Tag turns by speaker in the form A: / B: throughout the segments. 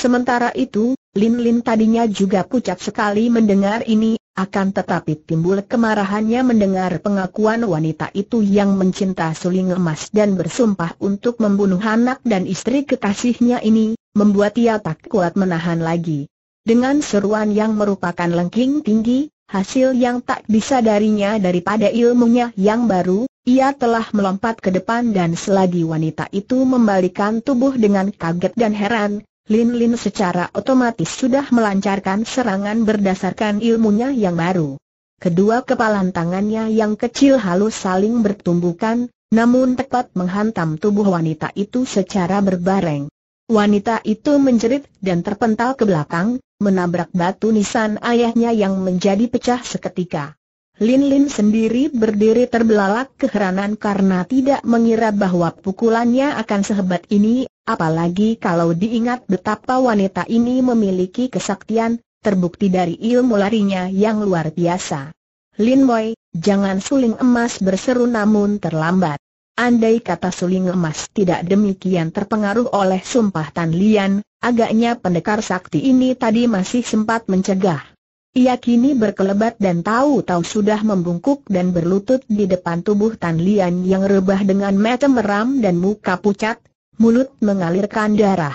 A: Sementara itu, Lin Lin tadinya juga pucat sekali mendengar ini, akan tetapi timbul kemarahannya mendengar pengakuan wanita itu yang mencinta suling emas dan bersumpah untuk membunuh anak dan istri kekasihnya ini, membuat ia tak kuat menahan lagi. Dengan seruan yang merupakan lengking tinggi, hasil yang tak bisa darinya daripada ilmunya yang baru, ia telah melompat ke depan dan selagi wanita itu membalikan tubuh dengan kaget dan heran, Lin Lin secara otomatis sudah melancarkan serangan berdasarkan ilmunya yang baru. Kedua kepalan tangannya yang kecil halus saling bertumbukan, namun tepat menghantam tubuh wanita itu secara berbareng. Wanita itu menjerit dan terpental ke belakang, menabrak batu nisan ayahnya yang menjadi pecah seketika. Lin Lin sendiri berdiri terbelalak keheranan karena tidak mengira bahwa pukulannya akan sehebat ini, apalagi kalau diingat betapa wanita ini memiliki kesaktian, terbukti dari ilmu larinya yang luar biasa. Lin Wei, jangan suling emas berseru namun terlambat. Andai kata suling emas tidak demikian terpengaruh oleh sumpah Tan Lian, agaknya pendekar sakti ini tadi masih sempat mencegah. Ia kini berkelebat dan tahu-tahu sudah membungkuk dan berlutut di depan tubuh Tan Lian yang rebah dengan mata meram dan muka pucat, mulut mengalirkan darah.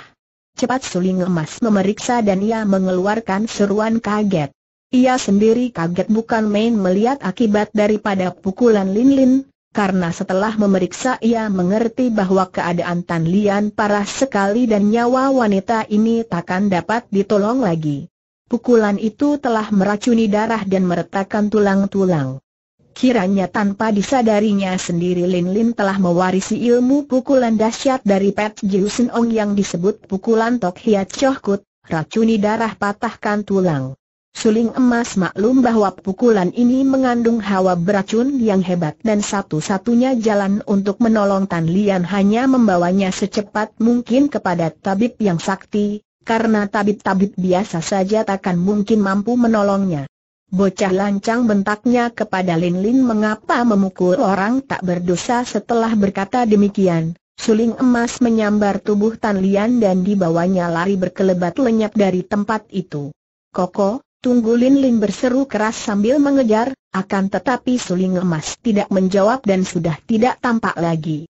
A: Cepat suling emas memeriksa dan ia mengeluarkan seruan kaget. Ia sendiri kaget bukan main melihat akibat daripada pukulan Lin Lin, karena setelah memeriksa ia mengerti bahwa keadaan Tan Lian parah sekali dan nyawa wanita ini takkan dapat ditolong lagi. Pukulan itu telah meracuni darah dan meretakkan tulang-tulang. Kiranya tanpa disadarinya sendiri Lin Lin telah mewarisi ilmu pukulan dahsyat dari Pat Jiu Sen Ong yang disebut pukulan Tok Hiat Choh Kut, racuni darah patahkan tulang. Suling emas maklum bahwa pukulan ini mengandung hawa beracun yang hebat dan satu-satunya jalan untuk menolong Tan Lian hanya membawanya secepat mungkin kepada tabib yang sakti, karena tabib-tabib biasa saja takkan mungkin mampu menolongnya. Bocah lancang bentaknya kepada Lin Lin mengapa memukul orang tak berdosa setelah berkata demikian. Suling emas menyambar tubuh Tan Lian dan dibawanya lari berkelebat lenyap dari tempat itu. Koko, tunggu Lin Lin berseru keras sambil mengejar, akan tetapi suling emas tidak menjawab dan sudah tidak tampak lagi.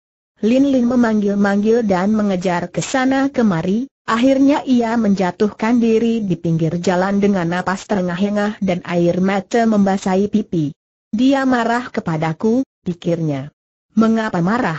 A: Lin Lin memanggil-manggil dan mengejar ke sana kemari, Akhirnya ia menjatuhkan diri di pinggir jalan dengan napas terengah-engah dan air mata membasahi pipi. Dia marah kepadaku, pikirnya. Mengapa marah?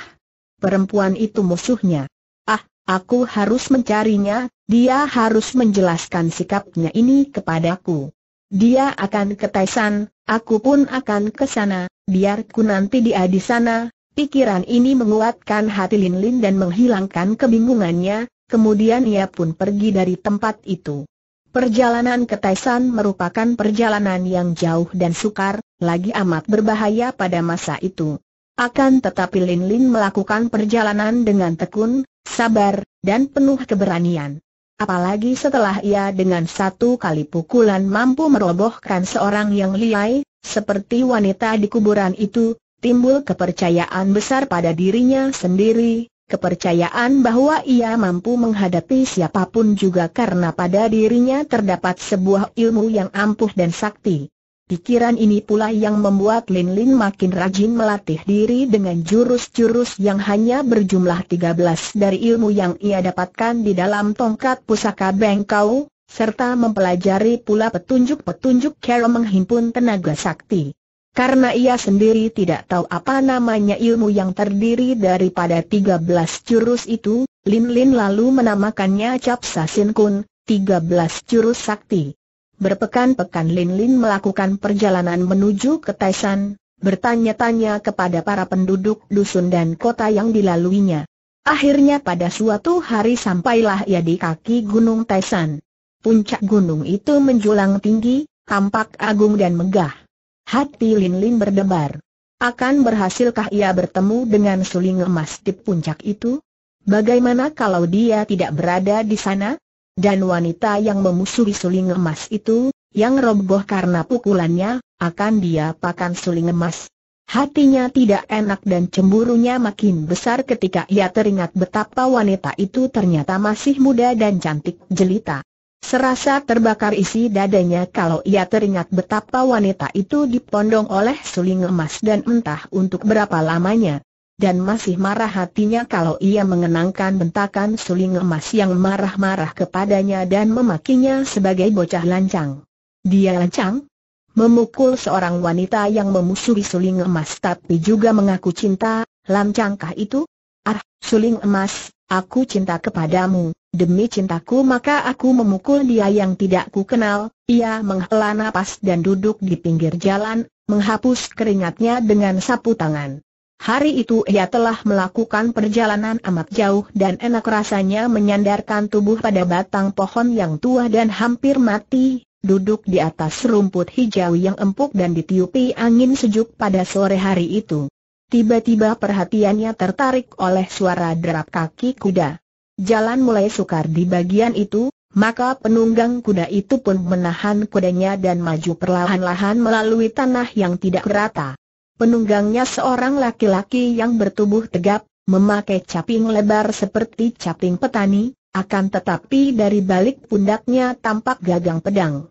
A: Perempuan itu musuhnya. Ah, aku harus mencarinya, dia harus menjelaskan sikapnya ini kepadaku. Dia akan ke Taisan, aku pun akan ke sana, biar ku nanti dia di sana. Pikiran ini menguatkan hati Lin Lin dan menghilangkan kebingungannya, kemudian ia pun pergi dari tempat itu. Perjalanan ke Taisan merupakan perjalanan yang jauh dan sukar, lagi amat berbahaya pada masa itu. Akan tetapi Lin Lin melakukan perjalanan dengan tekun, sabar, dan penuh keberanian. Apalagi setelah ia dengan satu kali pukulan mampu merobohkan seorang yang liai, seperti wanita di kuburan itu, timbul kepercayaan besar pada dirinya sendiri, kepercayaan bahwa ia mampu menghadapi siapapun juga karena pada dirinya terdapat sebuah ilmu yang ampuh dan sakti. Pikiran ini pula yang membuat Lin Lin makin rajin melatih diri dengan jurus-jurus yang hanya berjumlah 13 dari ilmu yang ia dapatkan di dalam tongkat pusaka Bengkau, serta mempelajari pula petunjuk-petunjuk cara menghimpun tenaga sakti. Karena ia sendiri tidak tahu apa namanya ilmu yang terdiri daripada 13 jurus itu, Lin Lin lalu menamakannya Cap Sasin Kun, 13 jurus sakti. Berpekan-pekan Lin Lin melakukan perjalanan menuju ke Taishan, bertanya-tanya kepada para penduduk dusun dan kota yang dilaluinya. Akhirnya pada suatu hari sampailah ia di kaki Gunung Taishan. Puncak gunung itu menjulang tinggi, tampak agung dan megah. Hati Lin Lin berdebar. Akan berhasilkah ia bertemu dengan suling emas di puncak itu? Bagaimana kalau dia tidak berada di sana? Dan wanita yang memusuhi suling emas itu, yang roboh karena pukulannya, akan dia pakan suling emas. Hatinya tidak enak dan cemburunya makin besar ketika ia teringat betapa wanita itu ternyata masih muda dan cantik jelita. Serasa terbakar isi dadanya kalau ia teringat betapa wanita itu dipondong oleh suling emas dan entah untuk berapa lamanya. Dan masih marah hatinya kalau ia mengenangkan bentakan suling emas yang marah-marah kepadanya dan memakinya sebagai bocah lancang. Dia lancang? Memukul seorang wanita yang memusuhi suling emas tapi juga mengaku cinta, lancangkah itu? Ah, suling emas, Aku cinta kepadamu, demi cintaku maka aku memukul dia yang tidak ku kenal, ia menghela napas dan duduk di pinggir jalan, menghapus keringatnya dengan sapu tangan. Hari itu ia telah melakukan perjalanan amat jauh dan enak rasanya menyandarkan tubuh pada batang pohon yang tua dan hampir mati, duduk di atas rumput hijau yang empuk dan ditiupi angin sejuk pada sore hari itu. Tiba-tiba perhatiannya tertarik oleh suara derap kaki kuda. Jalan mulai sukar di bagian itu, maka penunggang kuda itu pun menahan kudanya dan maju perlahan-lahan melalui tanah yang tidak rata. Penunggangnya seorang laki-laki yang bertubuh tegap, memakai caping lebar seperti caping petani, akan tetapi dari balik pundaknya tampak gagang pedang.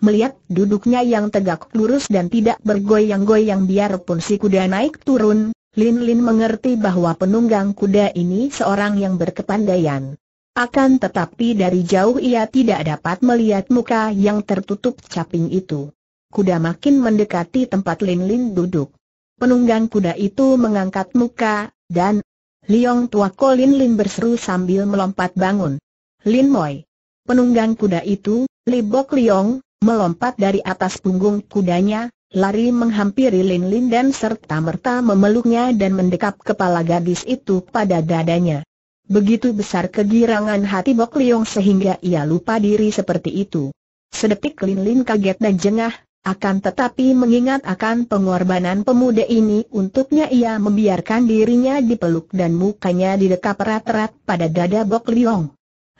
A: Melihat duduknya yang tegak lurus dan tidak bergoyang-goyang biarpun si kuda naik turun, Lin Lin mengerti bahwa penunggang kuda ini seorang yang berkepandaian. Akan tetapi dari jauh ia tidak dapat melihat muka yang tertutup caping itu. Kuda makin mendekati tempat Lin Lin duduk. Penunggang kuda itu mengangkat muka, dan Liong Tua Ko Lin Lin berseru sambil melompat bangun. Lin Moy, Penunggang kuda itu, Libok Liong, melompat dari atas punggung kudanya, lari menghampiri Lin Lin dan serta-merta memeluknya dan mendekap kepala gadis itu pada dadanya. Begitu besar kegirangan hati Bok Liong sehingga ia lupa diri seperti itu. Sedetik Lin Lin kaget dan jengah, akan tetapi mengingat akan pengorbanan pemuda ini untuknya ia membiarkan dirinya dipeluk dan mukanya didekap erat-erat pada dada Bok Liong.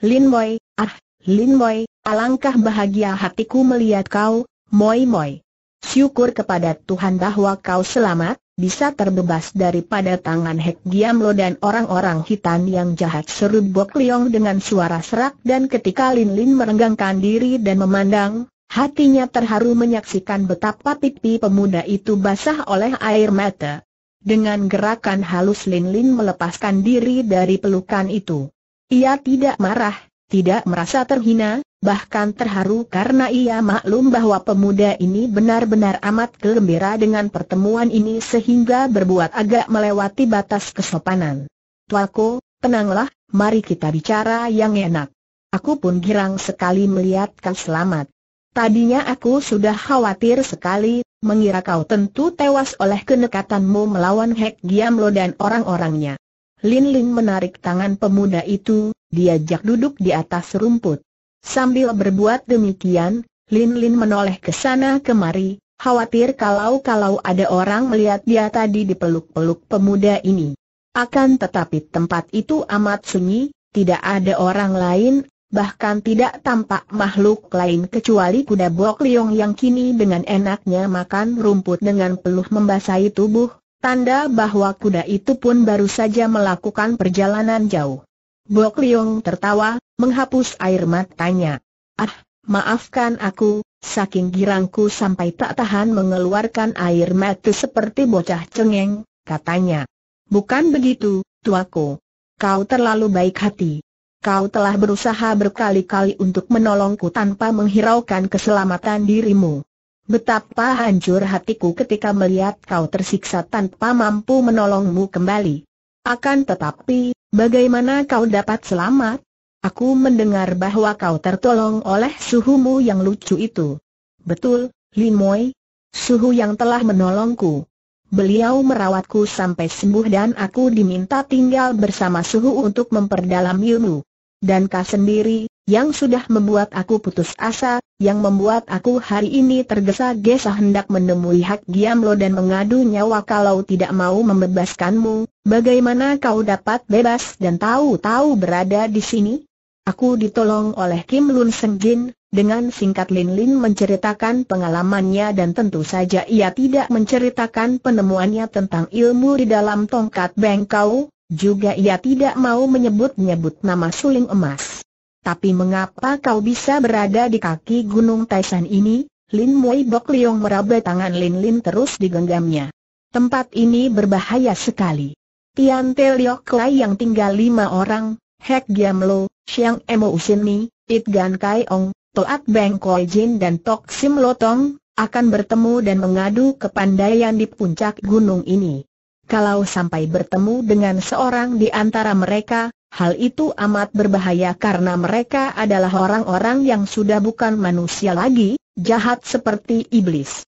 A: Lin Boy, ah, Lin Moy, alangkah bahagia hatiku melihat kau, Moi Moi. Syukur kepada Tuhan bahwa kau selamat, bisa terbebas daripada tangan Hek Giamlo dan orang-orang hitam yang jahat seru Bok Leong dengan suara serak dan ketika Lin Lin merenggangkan diri dan memandang, hatinya terharu menyaksikan betapa pipi pemuda itu basah oleh air mata. Dengan gerakan halus Lin Lin melepaskan diri dari pelukan itu. Ia tidak marah, tidak merasa terhina, bahkan terharu karena ia maklum bahwa pemuda ini benar-benar amat gembira dengan pertemuan ini sehingga berbuat agak melewati batas kesopanan. Tualko, tenanglah, mari kita bicara yang enak. Aku pun girang sekali melihat kau selamat. Tadinya aku sudah khawatir sekali, mengira kau tentu tewas oleh kenekatanmu melawan Hek Giamlo dan orang-orangnya. Lin Lin menarik tangan pemuda itu, diajak duduk di atas rumput. Sambil berbuat demikian, Lin Lin menoleh ke sana kemari, khawatir kalau-kalau ada orang melihat dia tadi dipeluk-peluk pemuda ini. Akan tetapi tempat itu amat sunyi, tidak ada orang lain, bahkan tidak tampak makhluk lain kecuali kuda bok liong yang kini dengan enaknya makan rumput dengan peluh membasahi tubuh, tanda bahwa kuda itu pun baru saja melakukan perjalanan jauh. Bok Liong tertawa, menghapus air matanya. Ah, maafkan aku, saking girangku sampai tak tahan mengeluarkan air mata seperti bocah cengeng, katanya. Bukan begitu, tuaku. Kau terlalu baik hati. Kau telah berusaha berkali-kali untuk menolongku tanpa menghiraukan keselamatan dirimu. Betapa hancur hatiku ketika melihat kau tersiksa tanpa mampu menolongmu kembali. Akan tetapi, Bagaimana kau dapat selamat? Aku mendengar bahwa kau tertolong oleh suhumu yang lucu itu. Betul, Lin Limoy. Suhu yang telah menolongku. Beliau merawatku sampai sembuh dan aku diminta tinggal bersama suhu untuk memperdalam ilmu. Dan kau sendiri, yang sudah membuat aku putus asa, yang membuat aku hari ini tergesa-gesa hendak menemui Hak Giamlo dan mengadu nyawa kalau tidak mau membebaskanmu, Bagaimana kau dapat bebas dan tahu-tahu berada di sini? Aku ditolong oleh Kim Lun Seng Jin, dengan singkat Lin Lin menceritakan pengalamannya dan tentu saja ia tidak menceritakan penemuannya tentang ilmu di dalam tongkat bengkau, juga ia tidak mau menyebut-nyebut nama suling emas. Tapi mengapa kau bisa berada di kaki gunung Taishan ini? Lin Mui Bok Leong meraba tangan Lin Lin terus digenggamnya. Tempat ini berbahaya sekali. Ian Teliokai yang tinggal lima orang, Hek Giam Lo, Xiang Emo Mi, It Gan Kai Ong, Toat Beng Koi Jin dan Tok Sim Lotong, akan bertemu dan mengadu ke kepandaian di puncak gunung ini. Kalau sampai bertemu dengan seorang di antara mereka, hal itu amat berbahaya karena mereka adalah orang-orang yang sudah bukan manusia lagi, jahat seperti iblis.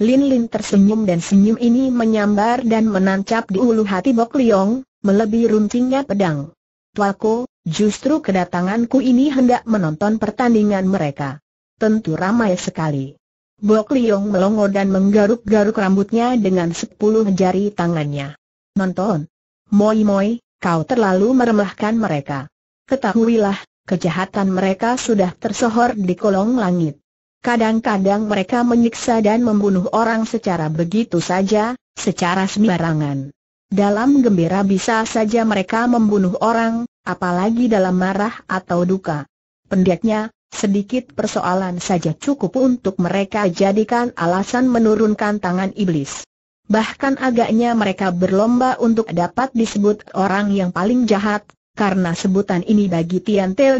A: Lin Lin tersenyum dan senyum ini menyambar dan menancap di ulu hati Bok Liong, melebihi runcingnya pedang. Tuaku, justru kedatanganku ini hendak menonton pertandingan mereka. Tentu ramai sekali. Bok Liong melongo dan menggaruk-garuk rambutnya dengan sepuluh jari tangannya. Nonton. Moi moi, kau terlalu meremehkan mereka. Ketahuilah, kejahatan mereka sudah tersohor di kolong langit. Kadang-kadang mereka menyiksa dan membunuh orang secara begitu saja, secara sembarangan. Dalam gembira bisa saja mereka membunuh orang, apalagi dalam marah atau duka. Pendeknya, sedikit persoalan saja cukup untuk mereka jadikan alasan menurunkan tangan iblis. Bahkan agaknya mereka berlomba untuk dapat disebut orang yang paling jahat, karena sebutan ini bagi Tian Te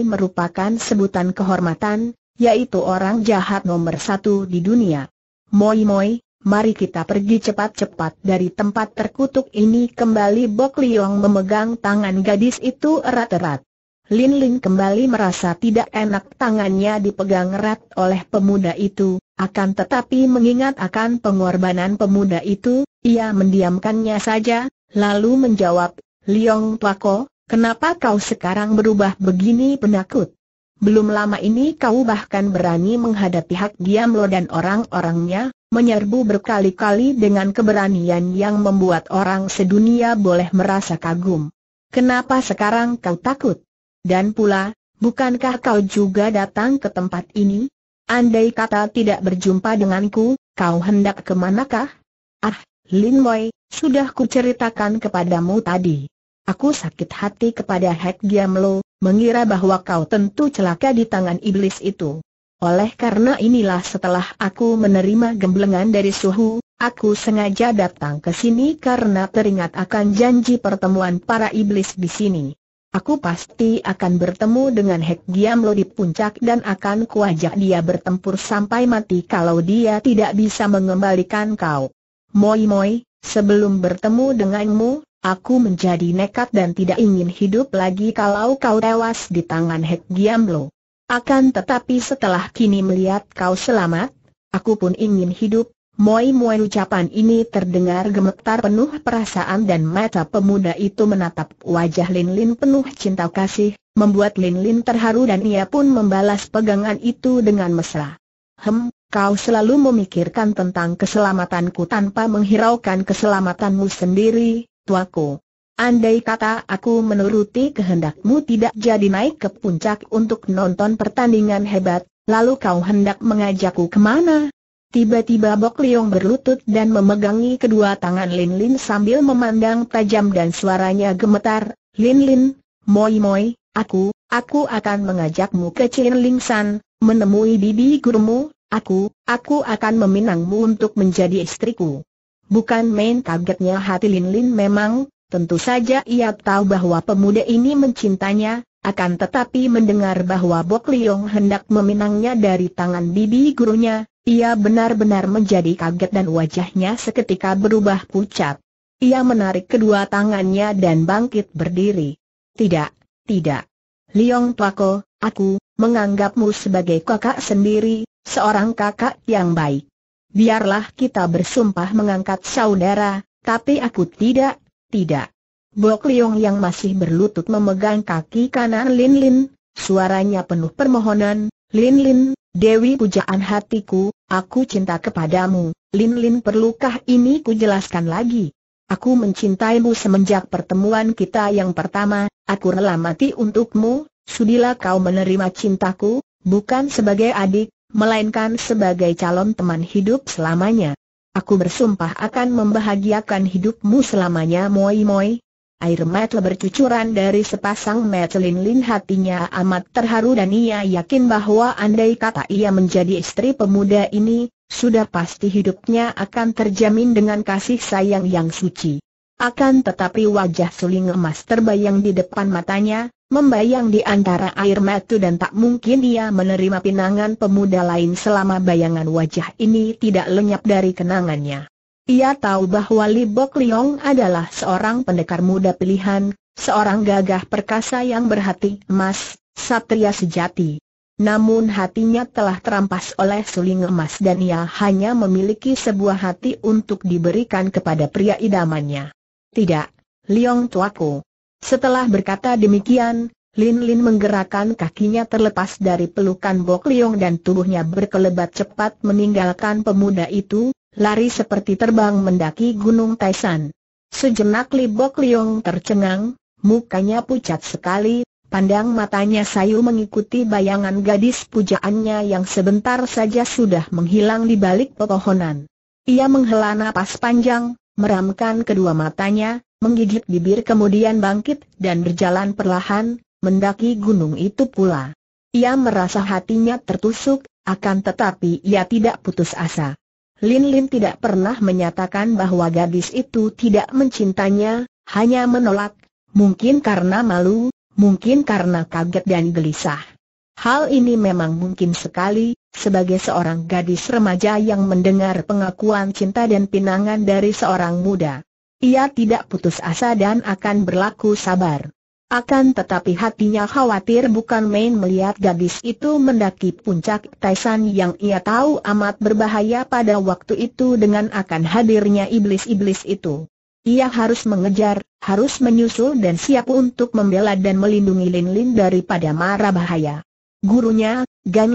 A: merupakan sebutan kehormatan, yaitu orang jahat nomor satu di dunia. Moi moi, mari kita pergi cepat-cepat dari tempat terkutuk ini kembali Bok Liong memegang tangan gadis itu erat-erat. Lin Lin kembali merasa tidak enak tangannya dipegang erat oleh pemuda itu, akan tetapi mengingat akan pengorbanan pemuda itu, ia mendiamkannya saja, lalu menjawab, Liong Tuako, kenapa kau sekarang berubah begini penakut? Belum lama ini kau bahkan berani menghadapi hak lo dan orang-orangnya, menyerbu berkali-kali dengan keberanian yang membuat orang sedunia boleh merasa kagum. Kenapa sekarang kau takut? Dan pula, bukankah kau juga datang ke tempat ini? Andai kata tidak berjumpa denganku, kau hendak kemanakah? Ah, Lin Wei, sudah ku ceritakan kepadamu tadi. Aku sakit hati kepada Hek Giamlo, mengira bahwa kau tentu celaka di tangan iblis itu. Oleh karena inilah setelah aku menerima gemblengan dari suhu, aku sengaja datang ke sini karena teringat akan janji pertemuan para iblis di sini. Aku pasti akan bertemu dengan Hek Giam Lo di puncak dan akan kuajak dia bertempur sampai mati kalau dia tidak bisa mengembalikan kau. Moi moi, sebelum bertemu denganmu, Aku menjadi nekat dan tidak ingin hidup lagi kalau kau tewas di tangan Hek Giamlo. Akan tetapi setelah kini melihat kau selamat, aku pun ingin hidup. Moi Moi ucapan ini terdengar gemetar penuh perasaan dan mata pemuda itu menatap wajah Lin Lin penuh cinta kasih, membuat Lin Lin terharu dan ia pun membalas pegangan itu dengan mesra. Hem, Kau selalu memikirkan tentang keselamatanku tanpa menghiraukan keselamatanmu sendiri, tuaku. Andai kata aku menuruti kehendakmu tidak jadi naik ke puncak untuk nonton pertandingan hebat, lalu kau hendak mengajakku kemana? Tiba-tiba Bok Liong berlutut dan memegangi kedua tangan Lin Lin sambil memandang tajam dan suaranya gemetar, Lin Lin, Moi Moi, aku, aku akan mengajakmu ke Chin Ling San, menemui bibi gurumu, aku, aku akan meminangmu untuk menjadi istriku. Bukan main kagetnya hati Lin Lin memang, tentu saja ia tahu bahwa pemuda ini mencintanya, akan tetapi mendengar bahwa Bok Liong hendak meminangnya dari tangan bibi gurunya, ia benar-benar menjadi kaget dan wajahnya seketika berubah pucat. Ia menarik kedua tangannya dan bangkit berdiri. Tidak, tidak. Liong Tuako, aku, menganggapmu sebagai kakak sendiri, seorang kakak yang baik biarlah kita bersumpah mengangkat saudara, tapi aku tidak, tidak. Bok Liong yang masih berlutut memegang kaki kanan Lin Lin, suaranya penuh permohonan, Lin Lin, Dewi pujaan hatiku, aku cinta kepadamu, Lin Lin perlukah ini ku jelaskan lagi? Aku mencintaimu semenjak pertemuan kita yang pertama, aku rela mati untukmu, sudilah kau menerima cintaku, bukan sebagai adik, melainkan sebagai calon teman hidup selamanya. Aku bersumpah akan membahagiakan hidupmu selamanya Moi Moi. Air mata bercucuran dari sepasang mata Lin hatinya amat terharu dan ia yakin bahwa andai kata ia menjadi istri pemuda ini, sudah pasti hidupnya akan terjamin dengan kasih sayang yang suci. Akan tetapi wajah suling emas terbayang di depan matanya, membayang di antara air mata dan tak mungkin ia menerima pinangan pemuda lain selama bayangan wajah ini tidak lenyap dari kenangannya. Ia tahu bahwa Li Bok Liong adalah seorang pendekar muda pilihan, seorang gagah perkasa yang berhati emas, satria sejati. Namun hatinya telah terampas oleh suling emas dan ia hanya memiliki sebuah hati untuk diberikan kepada pria idamannya. Tidak, Liong tuaku, setelah berkata demikian, Lin Lin menggerakkan kakinya terlepas dari pelukan Bok Liong dan tubuhnya berkelebat cepat meninggalkan pemuda itu, lari seperti terbang mendaki Gunung Taisan. Sejenak Li Bok Liong tercengang, mukanya pucat sekali, pandang matanya sayu mengikuti bayangan gadis pujaannya yang sebentar saja sudah menghilang di balik pepohonan. Ia menghela napas panjang, meramkan kedua matanya, menggigit bibir kemudian bangkit dan berjalan perlahan, mendaki gunung itu pula. Ia merasa hatinya tertusuk, akan tetapi ia tidak putus asa. Lin Lin tidak pernah menyatakan bahwa gadis itu tidak mencintanya, hanya menolak, mungkin karena malu, mungkin karena kaget dan gelisah. Hal ini memang mungkin sekali, sebagai seorang gadis remaja yang mendengar pengakuan cinta dan pinangan dari seorang muda, ia tidak putus asa dan akan berlaku sabar. Akan tetapi hatinya khawatir bukan main melihat gadis itu mendaki puncak Taisan yang ia tahu amat berbahaya pada waktu itu dengan akan hadirnya iblis-iblis itu. Ia harus mengejar, harus menyusul dan siap untuk membela dan melindungi Lin Lin daripada mara bahaya. Gurunya, Gan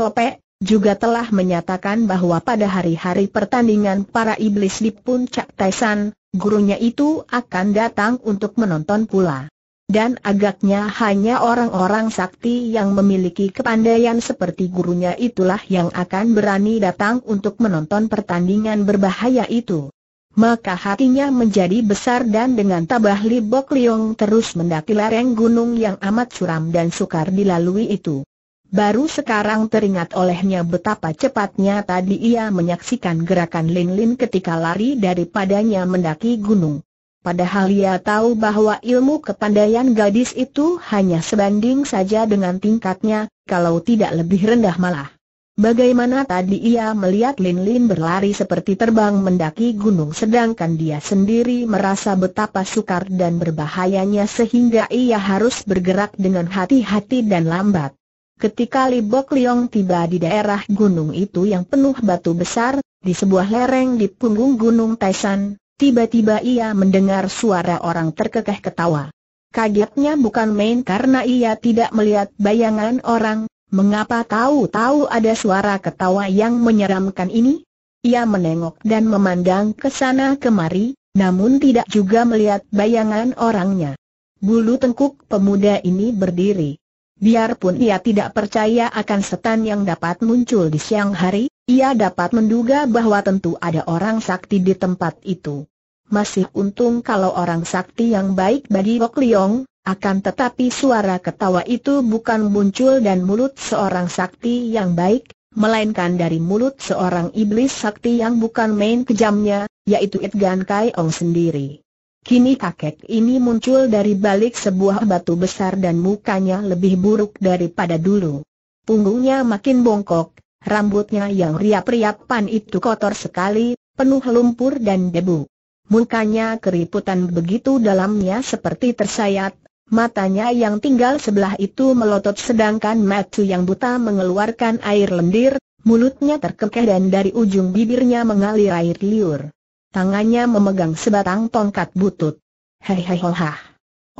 A: juga telah menyatakan bahwa pada hari-hari pertandingan para iblis di puncak Taisan, gurunya itu akan datang untuk menonton pula. Dan agaknya hanya orang-orang sakti yang memiliki kepandaian seperti gurunya itulah yang akan berani datang untuk menonton pertandingan berbahaya itu. Maka hatinya menjadi besar dan dengan tabah Li Bok Liong terus mendaki lereng gunung yang amat curam dan sukar dilalui itu. Baru sekarang teringat olehnya betapa cepatnya tadi ia menyaksikan gerakan Lin Lin ketika lari daripadanya mendaki gunung. Padahal ia tahu bahwa ilmu kepandaian gadis itu hanya sebanding saja dengan tingkatnya, kalau tidak lebih rendah malah. Bagaimana tadi ia melihat Lin Lin berlari seperti terbang mendaki gunung sedangkan dia sendiri merasa betapa sukar dan berbahayanya sehingga ia harus bergerak dengan hati-hati dan lambat. Ketika Libok Liong tiba di daerah gunung itu yang penuh batu besar, di sebuah lereng di punggung gunung Taisan, tiba-tiba ia mendengar suara orang terkekeh ketawa. Kagetnya bukan main karena ia tidak melihat bayangan orang, mengapa tahu-tahu ada suara ketawa yang menyeramkan ini? Ia menengok dan memandang ke sana kemari, namun tidak juga melihat bayangan orangnya. Bulu tengkuk pemuda ini berdiri. Biarpun ia tidak percaya akan setan yang dapat muncul di siang hari, ia dapat menduga bahwa tentu ada orang sakti di tempat itu. Masih untung kalau orang sakti yang baik bagi Wok Liong, akan tetapi suara ketawa itu bukan muncul dan mulut seorang sakti yang baik, melainkan dari mulut seorang iblis sakti yang bukan main kejamnya, yaitu Itgan Kai Ong sendiri. Kini kakek ini muncul dari balik sebuah batu besar dan mukanya lebih buruk daripada dulu. Punggungnya makin bongkok, rambutnya yang riap-riapan itu kotor sekali, penuh lumpur dan debu. Mukanya keriputan begitu dalamnya seperti tersayat, matanya yang tinggal sebelah itu melotot sedangkan matu yang buta mengeluarkan air lendir, mulutnya terkekeh dan dari ujung bibirnya mengalir air liur. Tangannya memegang sebatang tongkat butut. Hehehehohah.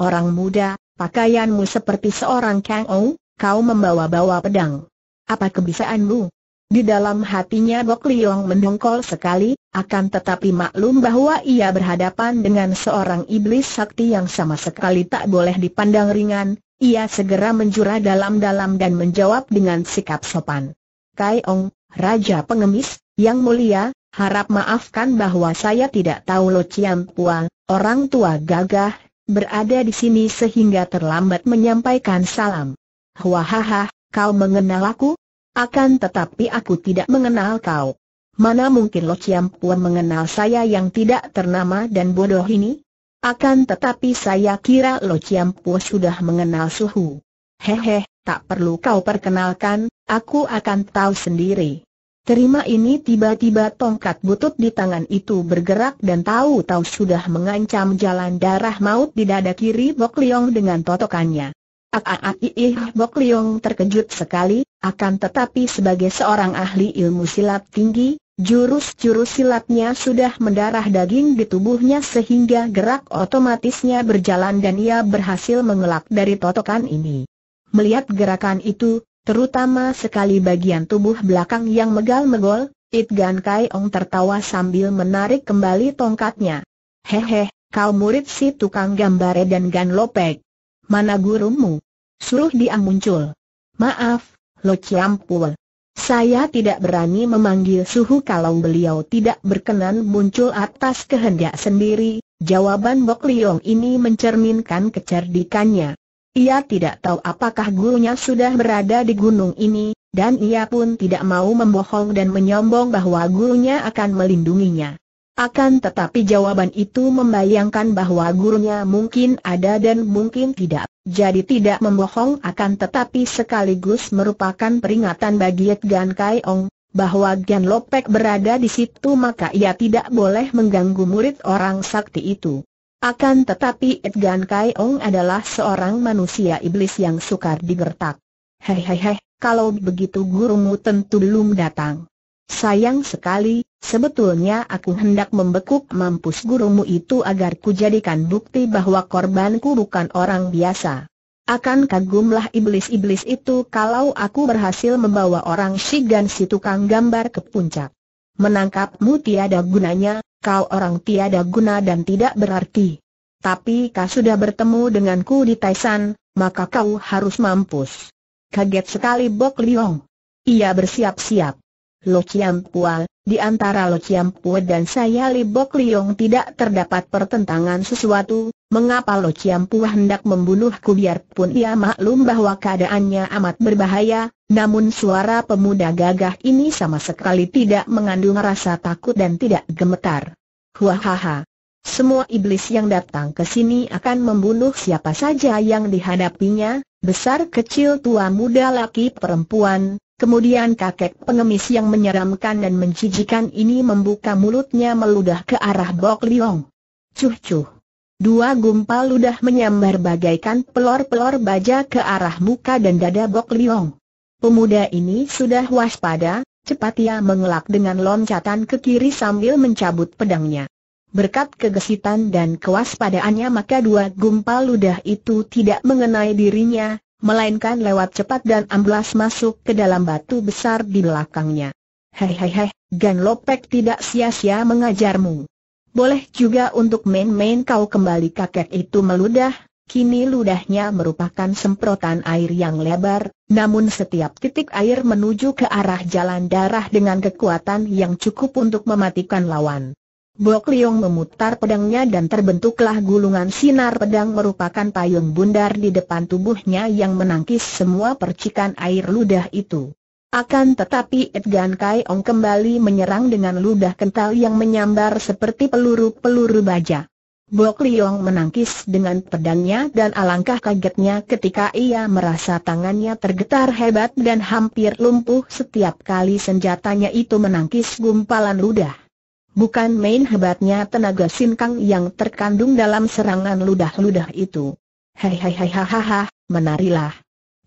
A: Orang muda, pakaianmu seperti seorang Kang Ou, kau membawa-bawa pedang. Apa kebisaanmu? Di dalam hatinya Bok Liong mendongkol sekali, akan tetapi maklum bahwa ia berhadapan dengan seorang iblis sakti yang sama sekali tak boleh dipandang ringan, ia segera menjura dalam-dalam dan menjawab dengan sikap sopan. Kai Ong, Raja Pengemis, Yang Mulia, harap maafkan bahwa saya tidak tahu Lo Chiam Pua, orang tua gagah, berada di sini sehingga terlambat menyampaikan salam. Hahaha, kau mengenal aku? Akan tetapi aku tidak mengenal kau. Mana mungkin Lo Chiam Pua mengenal saya yang tidak ternama dan bodoh ini? Akan tetapi saya kira Lo Chiam Pua sudah mengenal Suhu. Hehe, tak perlu kau perkenalkan, aku akan tahu sendiri. Terima ini tiba-tiba tongkat butut di tangan itu bergerak dan tahu-tahu sudah mengancam jalan darah maut di dada kiri Bok Liong dengan totokannya. Ak-ak-ak-ih ah, ah, ah, Bok Liong terkejut sekali, akan tetapi sebagai seorang ahli ilmu silat tinggi, jurus-jurus silatnya sudah mendarah daging di tubuhnya sehingga gerak otomatisnya berjalan dan ia berhasil mengelak dari totokan ini. Melihat gerakan itu, terutama sekali bagian tubuh belakang yang megal-megol, It Gan Kai Ong tertawa sambil menarik kembali tongkatnya. Hehe, kau murid si tukang gambar dan Gan Lopek. Mana gurumu? Suruh dia muncul. Maaf, Lo Chiampul. Saya tidak berani memanggil suhu kalau beliau tidak berkenan muncul atas kehendak sendiri, jawaban Bok Liong ini mencerminkan kecerdikannya. Ia tidak tahu apakah gurunya sudah berada di gunung ini, dan ia pun tidak mau membohong dan menyombong bahwa gurunya akan melindunginya. Akan tetapi jawaban itu membayangkan bahwa gurunya mungkin ada dan mungkin tidak, jadi tidak membohong akan tetapi sekaligus merupakan peringatan bagi Gan Kai Ong, bahwa Gan Lopek berada di situ maka ia tidak boleh mengganggu murid orang sakti itu. Akan tetapi Edgan Ong adalah seorang manusia iblis yang sukar digertak. hei, kalau begitu gurumu tentu belum datang. Sayang sekali, sebetulnya aku hendak membekuk mampus gurumu itu agar kujadikan bukti bahwa korbanku bukan orang biasa. Akan kagumlah iblis-iblis itu kalau aku berhasil membawa orang Shigan si tukang gambar ke puncak. Menangkapmu tiada gunanya, kau orang tiada guna dan tidak berarti. Tapi kau sudah bertemu denganku di Taisan, maka kau harus mampus. Kaget sekali Bok Liong. Ia bersiap-siap. Lo Chiam Pua, di antara Lo Chiam Pua dan saya Li Bok Liong tidak terdapat pertentangan sesuatu, Mengapa Lo Ciampu hendak membunuhku biarpun ia maklum bahwa keadaannya amat berbahaya, namun suara pemuda gagah ini sama sekali tidak mengandung rasa takut dan tidak gemetar. Huahaha. Semua iblis yang datang ke sini akan membunuh siapa saja yang dihadapinya, besar kecil tua muda laki perempuan, Kemudian kakek pengemis yang menyeramkan dan menjijikan ini membuka mulutnya meludah ke arah Bok Liong. Cuh-cuh. Dua gumpal ludah menyambar bagaikan pelor-pelor baja ke arah muka dan dada Bok Liong. Pemuda ini sudah waspada, cepat ia mengelak dengan loncatan ke kiri sambil mencabut pedangnya. Berkat kegesitan dan kewaspadaannya maka dua gumpal ludah itu tidak mengenai dirinya, melainkan lewat cepat dan amblas masuk ke dalam batu besar di belakangnya. Hei hei hei, Gan Lopek tidak sia-sia mengajarmu boleh juga untuk main-main kau kembali kakek itu meludah, kini ludahnya merupakan semprotan air yang lebar, namun setiap titik air menuju ke arah jalan darah dengan kekuatan yang cukup untuk mematikan lawan. Bok Liong memutar pedangnya dan terbentuklah gulungan sinar pedang merupakan payung bundar di depan tubuhnya yang menangkis semua percikan air ludah itu. Akan tetapi Edgan Ong kembali menyerang dengan ludah kental yang menyambar seperti peluru-peluru baja. Bok Liong menangkis dengan pedangnya dan alangkah kagetnya ketika ia merasa tangannya tergetar hebat dan hampir lumpuh setiap kali senjatanya itu menangkis gumpalan ludah. Bukan main hebatnya tenaga sinkang yang terkandung dalam serangan ludah-ludah itu. Hei hei hei ha ha ha, menarilah.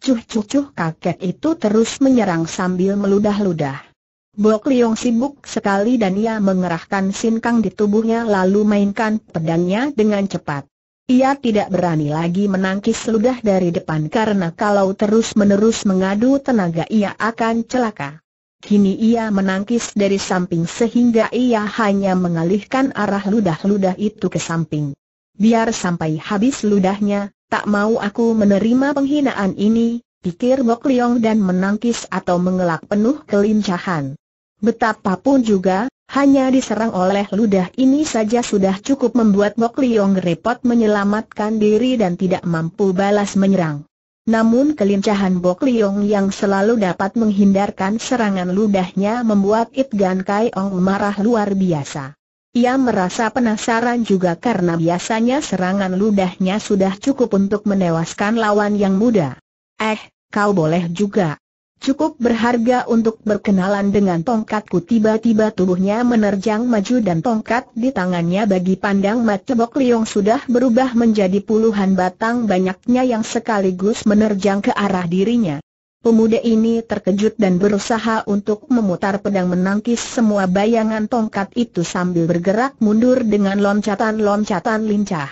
A: Cuh-cuh-cuh kakek itu terus menyerang sambil meludah-ludah. Bok Liong sibuk sekali dan ia mengerahkan sinkang di tubuhnya lalu mainkan pedangnya dengan cepat. Ia tidak berani lagi menangkis ludah dari depan karena kalau terus-menerus mengadu tenaga ia akan celaka. Kini ia menangkis dari samping sehingga ia hanya mengalihkan arah ludah-ludah itu ke samping. Biar sampai habis ludahnya, Tak mau aku menerima penghinaan ini, pikir Bok Liong dan menangkis atau mengelak penuh kelincahan. Betapapun juga, hanya diserang oleh ludah ini saja sudah cukup membuat Bok Liong repot menyelamatkan diri dan tidak mampu balas menyerang. Namun kelincahan Bok Liong yang selalu dapat menghindarkan serangan ludahnya membuat It Gan Kai Ong marah luar biasa. Ia merasa penasaran juga karena biasanya serangan ludahnya sudah cukup untuk menewaskan lawan yang muda. Eh, kau boleh juga. Cukup berharga untuk berkenalan dengan tongkatku tiba-tiba tubuhnya menerjang maju dan tongkat di tangannya bagi pandang Matebok Liong sudah berubah menjadi puluhan batang banyaknya yang sekaligus menerjang ke arah dirinya. Pemuda ini terkejut dan berusaha untuk memutar pedang menangkis semua bayangan tongkat itu sambil bergerak mundur dengan loncatan-loncatan lincah.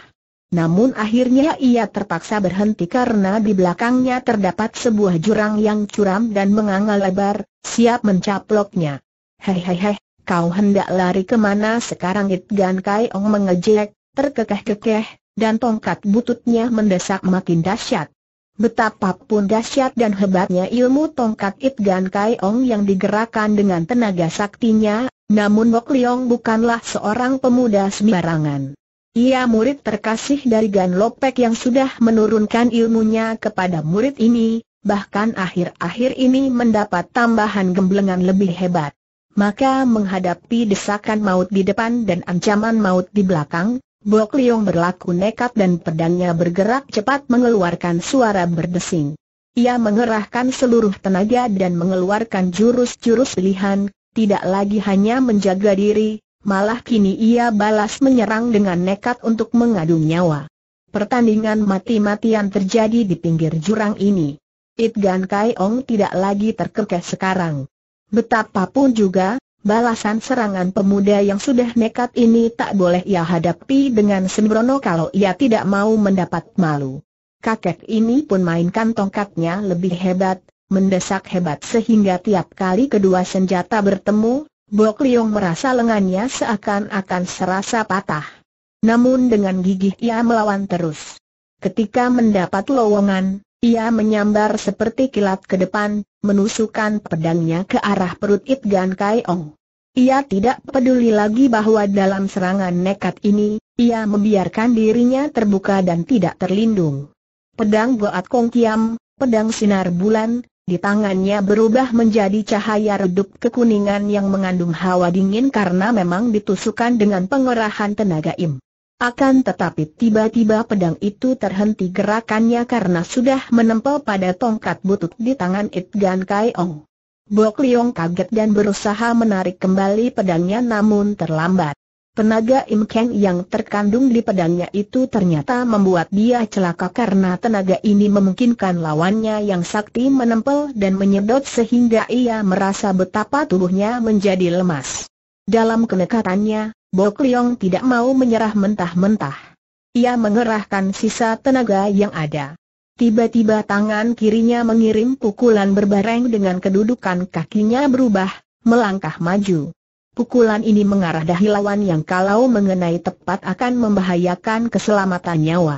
A: Namun akhirnya ia terpaksa berhenti karena di belakangnya terdapat sebuah jurang yang curam dan menganga lebar, siap mencaploknya. Hei hei hei, kau hendak lari kemana sekarang It Gan Kai Ong mengejek, terkekeh-kekeh, dan tongkat bututnya mendesak makin dahsyat. Betapapun dahsyat dan hebatnya ilmu tongkat Itgan Ong yang digerakkan dengan tenaga saktinya, namun Wok Liong bukanlah seorang pemuda sembarangan. Ia murid terkasih dari Gan Lopek yang sudah menurunkan ilmunya kepada murid ini, bahkan akhir-akhir ini mendapat tambahan gemblengan lebih hebat. Maka menghadapi desakan maut di depan dan ancaman maut di belakang, Bok Liong berlaku nekat dan pedangnya bergerak cepat mengeluarkan suara berdesing. Ia mengerahkan seluruh tenaga dan mengeluarkan jurus-jurus pilihan, tidak lagi hanya menjaga diri, malah kini ia balas menyerang dengan nekat untuk mengadu nyawa. Pertandingan mati-matian terjadi di pinggir jurang ini. It Gan Kai Ong tidak lagi terkekeh sekarang. Betapapun juga, Balasan serangan pemuda yang sudah nekat ini tak boleh ia hadapi dengan sembrono kalau ia tidak mau mendapat malu. Kakek ini pun mainkan tongkatnya lebih hebat, mendesak hebat sehingga tiap kali kedua senjata bertemu, Bok Liong merasa lengannya seakan-akan serasa patah. Namun dengan gigih ia melawan terus. Ketika mendapat lowongan, ia menyambar seperti kilat ke depan, menusukkan pedangnya ke arah perut Itgan Gan Kai Ong. Ia tidak peduli lagi bahwa dalam serangan nekat ini, ia membiarkan dirinya terbuka dan tidak terlindung. Pedang Goat Kong Kiam, pedang sinar bulan, di tangannya berubah menjadi cahaya redup kekuningan yang mengandung hawa dingin karena memang ditusukkan dengan pengerahan tenaga im. Akan tetapi tiba-tiba pedang itu terhenti gerakannya karena sudah menempel pada tongkat butut di tangan It Gan Kai Ong. Bok Liong kaget dan berusaha menarik kembali pedangnya namun terlambat. Tenaga Im Kang yang terkandung di pedangnya itu ternyata membuat dia celaka karena tenaga ini memungkinkan lawannya yang sakti menempel dan menyedot sehingga ia merasa betapa tubuhnya menjadi lemas. Dalam kenekatannya, Bok Leong tidak mau menyerah mentah-mentah. Ia mengerahkan sisa tenaga yang ada. Tiba-tiba tangan kirinya mengirim pukulan berbareng dengan kedudukan kakinya berubah, melangkah maju. Pukulan ini mengarah dahi lawan yang kalau mengenai tepat akan membahayakan keselamatan nyawa.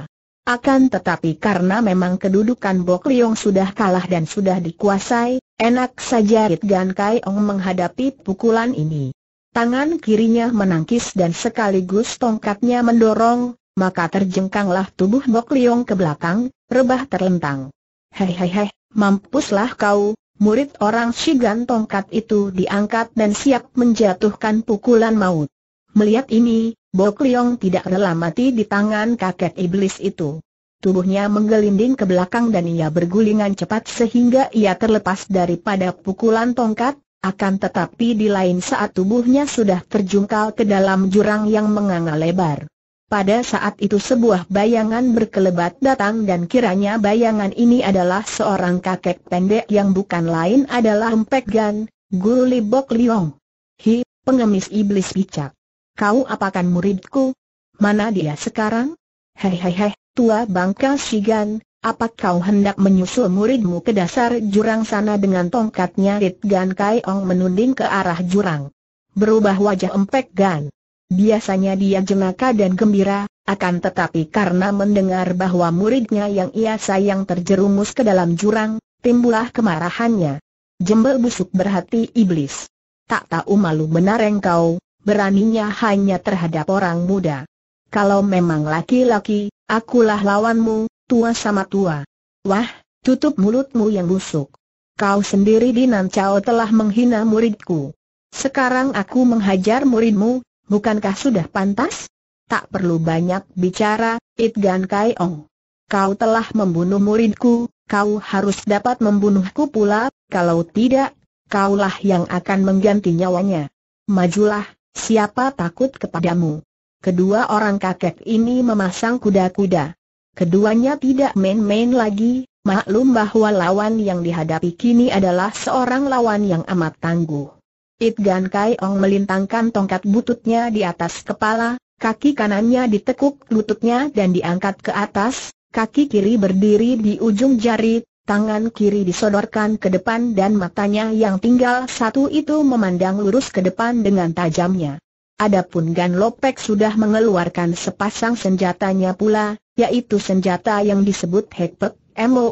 A: Akan tetapi karena memang kedudukan Bok Leong sudah kalah dan sudah dikuasai, enak saja Rit Gan Kai Ong menghadapi pukulan ini. Tangan kirinya menangkis dan sekaligus tongkatnya mendorong, maka terjengkanglah tubuh Bok Liong ke belakang, rebah terlentang. Hei hei hei, mampuslah kau, murid orang Shigan tongkat itu diangkat dan siap menjatuhkan pukulan maut. Melihat ini, Bok Liong tidak rela mati di tangan kakek iblis itu. Tubuhnya menggelinding ke belakang dan ia bergulingan cepat sehingga ia terlepas daripada pukulan tongkat, akan tetapi di lain saat tubuhnya sudah terjungkal ke dalam jurang yang menganga lebar. Pada saat itu sebuah bayangan berkelebat datang dan kiranya bayangan ini adalah seorang kakek pendek yang bukan lain adalah Empek Gan, Guru Libok Liong. Hi, pengemis iblis bicak. Kau apakan muridku? Mana dia sekarang? Hehehe, tua bangka si Gan. Apa kau hendak menyusul muridmu ke dasar jurang sana dengan tongkatnya Rit Gan Kai Ong menunding ke arah jurang. Berubah wajah Empek Gan. Biasanya dia jenaka dan gembira, akan tetapi karena mendengar bahwa muridnya yang ia sayang terjerumus ke dalam jurang, timbullah kemarahannya. Jembel busuk berhati iblis. Tak tahu malu benar engkau, beraninya hanya terhadap orang muda. Kalau memang laki-laki, akulah lawanmu, tua sama tua. Wah, tutup mulutmu yang busuk. Kau sendiri di Nancao telah menghina muridku. Sekarang aku menghajar muridmu, bukankah sudah pantas? Tak perlu banyak bicara, Itgan Kai Ong. Kau telah membunuh muridku, kau harus dapat membunuhku pula, kalau tidak, kaulah yang akan mengganti nyawanya. Majulah, siapa takut kepadamu? Kedua orang kakek ini memasang kuda-kuda. Keduanya tidak main-main lagi, maklum bahwa lawan yang dihadapi kini adalah seorang lawan yang amat tangguh. It Gan Kai Ong melintangkan tongkat bututnya di atas kepala, kaki kanannya ditekuk lututnya dan diangkat ke atas, kaki kiri berdiri di ujung jari, tangan kiri disodorkan ke depan dan matanya yang tinggal satu itu memandang lurus ke depan dengan tajamnya. Adapun Gan Lopek sudah mengeluarkan sepasang senjatanya pula, yaitu senjata yang disebut Hekpek,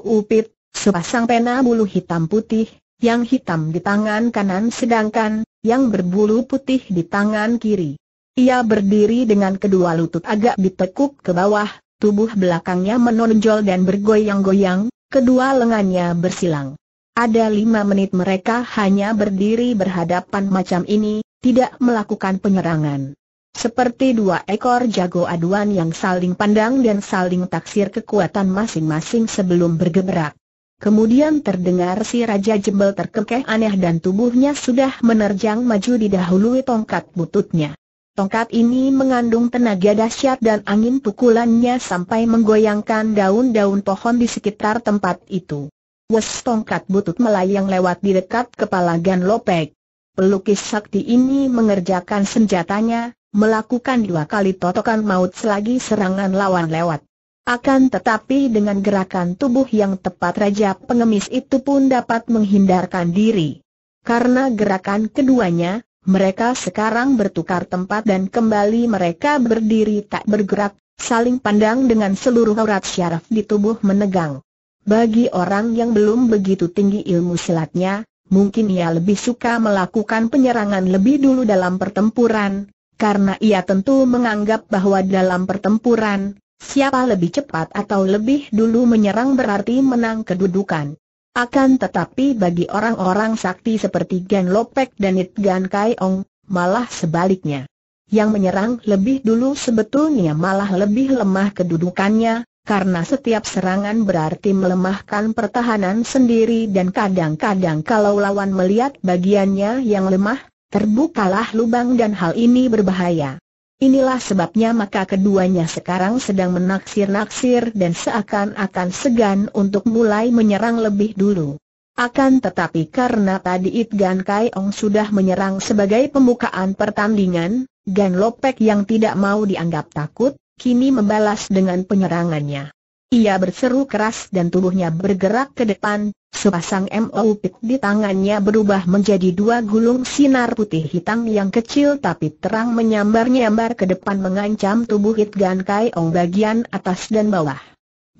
A: upit, sepasang pena bulu hitam putih, yang hitam di tangan kanan sedangkan, yang berbulu putih di tangan kiri. Ia berdiri dengan kedua lutut agak ditekuk ke bawah, tubuh belakangnya menonjol dan bergoyang-goyang, kedua lengannya bersilang. Ada lima menit mereka hanya berdiri berhadapan macam ini, tidak melakukan penyerangan. Seperti dua ekor jago aduan yang saling pandang dan saling taksir kekuatan masing-masing sebelum bergerak. Kemudian terdengar si Raja Jebel terkekeh aneh dan tubuhnya sudah menerjang maju didahului tongkat bututnya. Tongkat ini mengandung tenaga dahsyat dan angin pukulannya sampai menggoyangkan daun-daun pohon di sekitar tempat itu. Wes tongkat butut melayang lewat di dekat kepala Gan Lopek pelukis sakti ini mengerjakan senjatanya, melakukan dua kali totokan maut selagi serangan lawan lewat. Akan tetapi dengan gerakan tubuh yang tepat Raja Pengemis itu pun dapat menghindarkan diri. Karena gerakan keduanya, mereka sekarang bertukar tempat dan kembali mereka berdiri tak bergerak, saling pandang dengan seluruh aurat syaraf di tubuh menegang. Bagi orang yang belum begitu tinggi ilmu silatnya, mungkin ia lebih suka melakukan penyerangan lebih dulu dalam pertempuran, karena ia tentu menganggap bahwa dalam pertempuran, siapa lebih cepat atau lebih dulu menyerang berarti menang kedudukan. Akan tetapi bagi orang-orang sakti seperti Gan Lopek dan It Gan Kai malah sebaliknya. Yang menyerang lebih dulu sebetulnya malah lebih lemah kedudukannya, karena setiap serangan berarti melemahkan pertahanan sendiri dan kadang-kadang kalau lawan melihat bagiannya yang lemah, terbukalah lubang dan hal ini berbahaya. Inilah sebabnya maka keduanya sekarang sedang menaksir-naksir dan seakan-akan segan untuk mulai menyerang lebih dulu. Akan tetapi karena tadi It Gan Kai Ong sudah menyerang sebagai pembukaan pertandingan, Gan Lopek yang tidak mau dianggap takut, kini membalas dengan penyerangannya. Ia berseru keras dan tubuhnya bergerak ke depan, sepasang MOP di tangannya berubah menjadi dua gulung sinar putih hitam yang kecil tapi terang menyambar-nyambar ke depan mengancam tubuh Hit Kai Ong bagian atas dan bawah.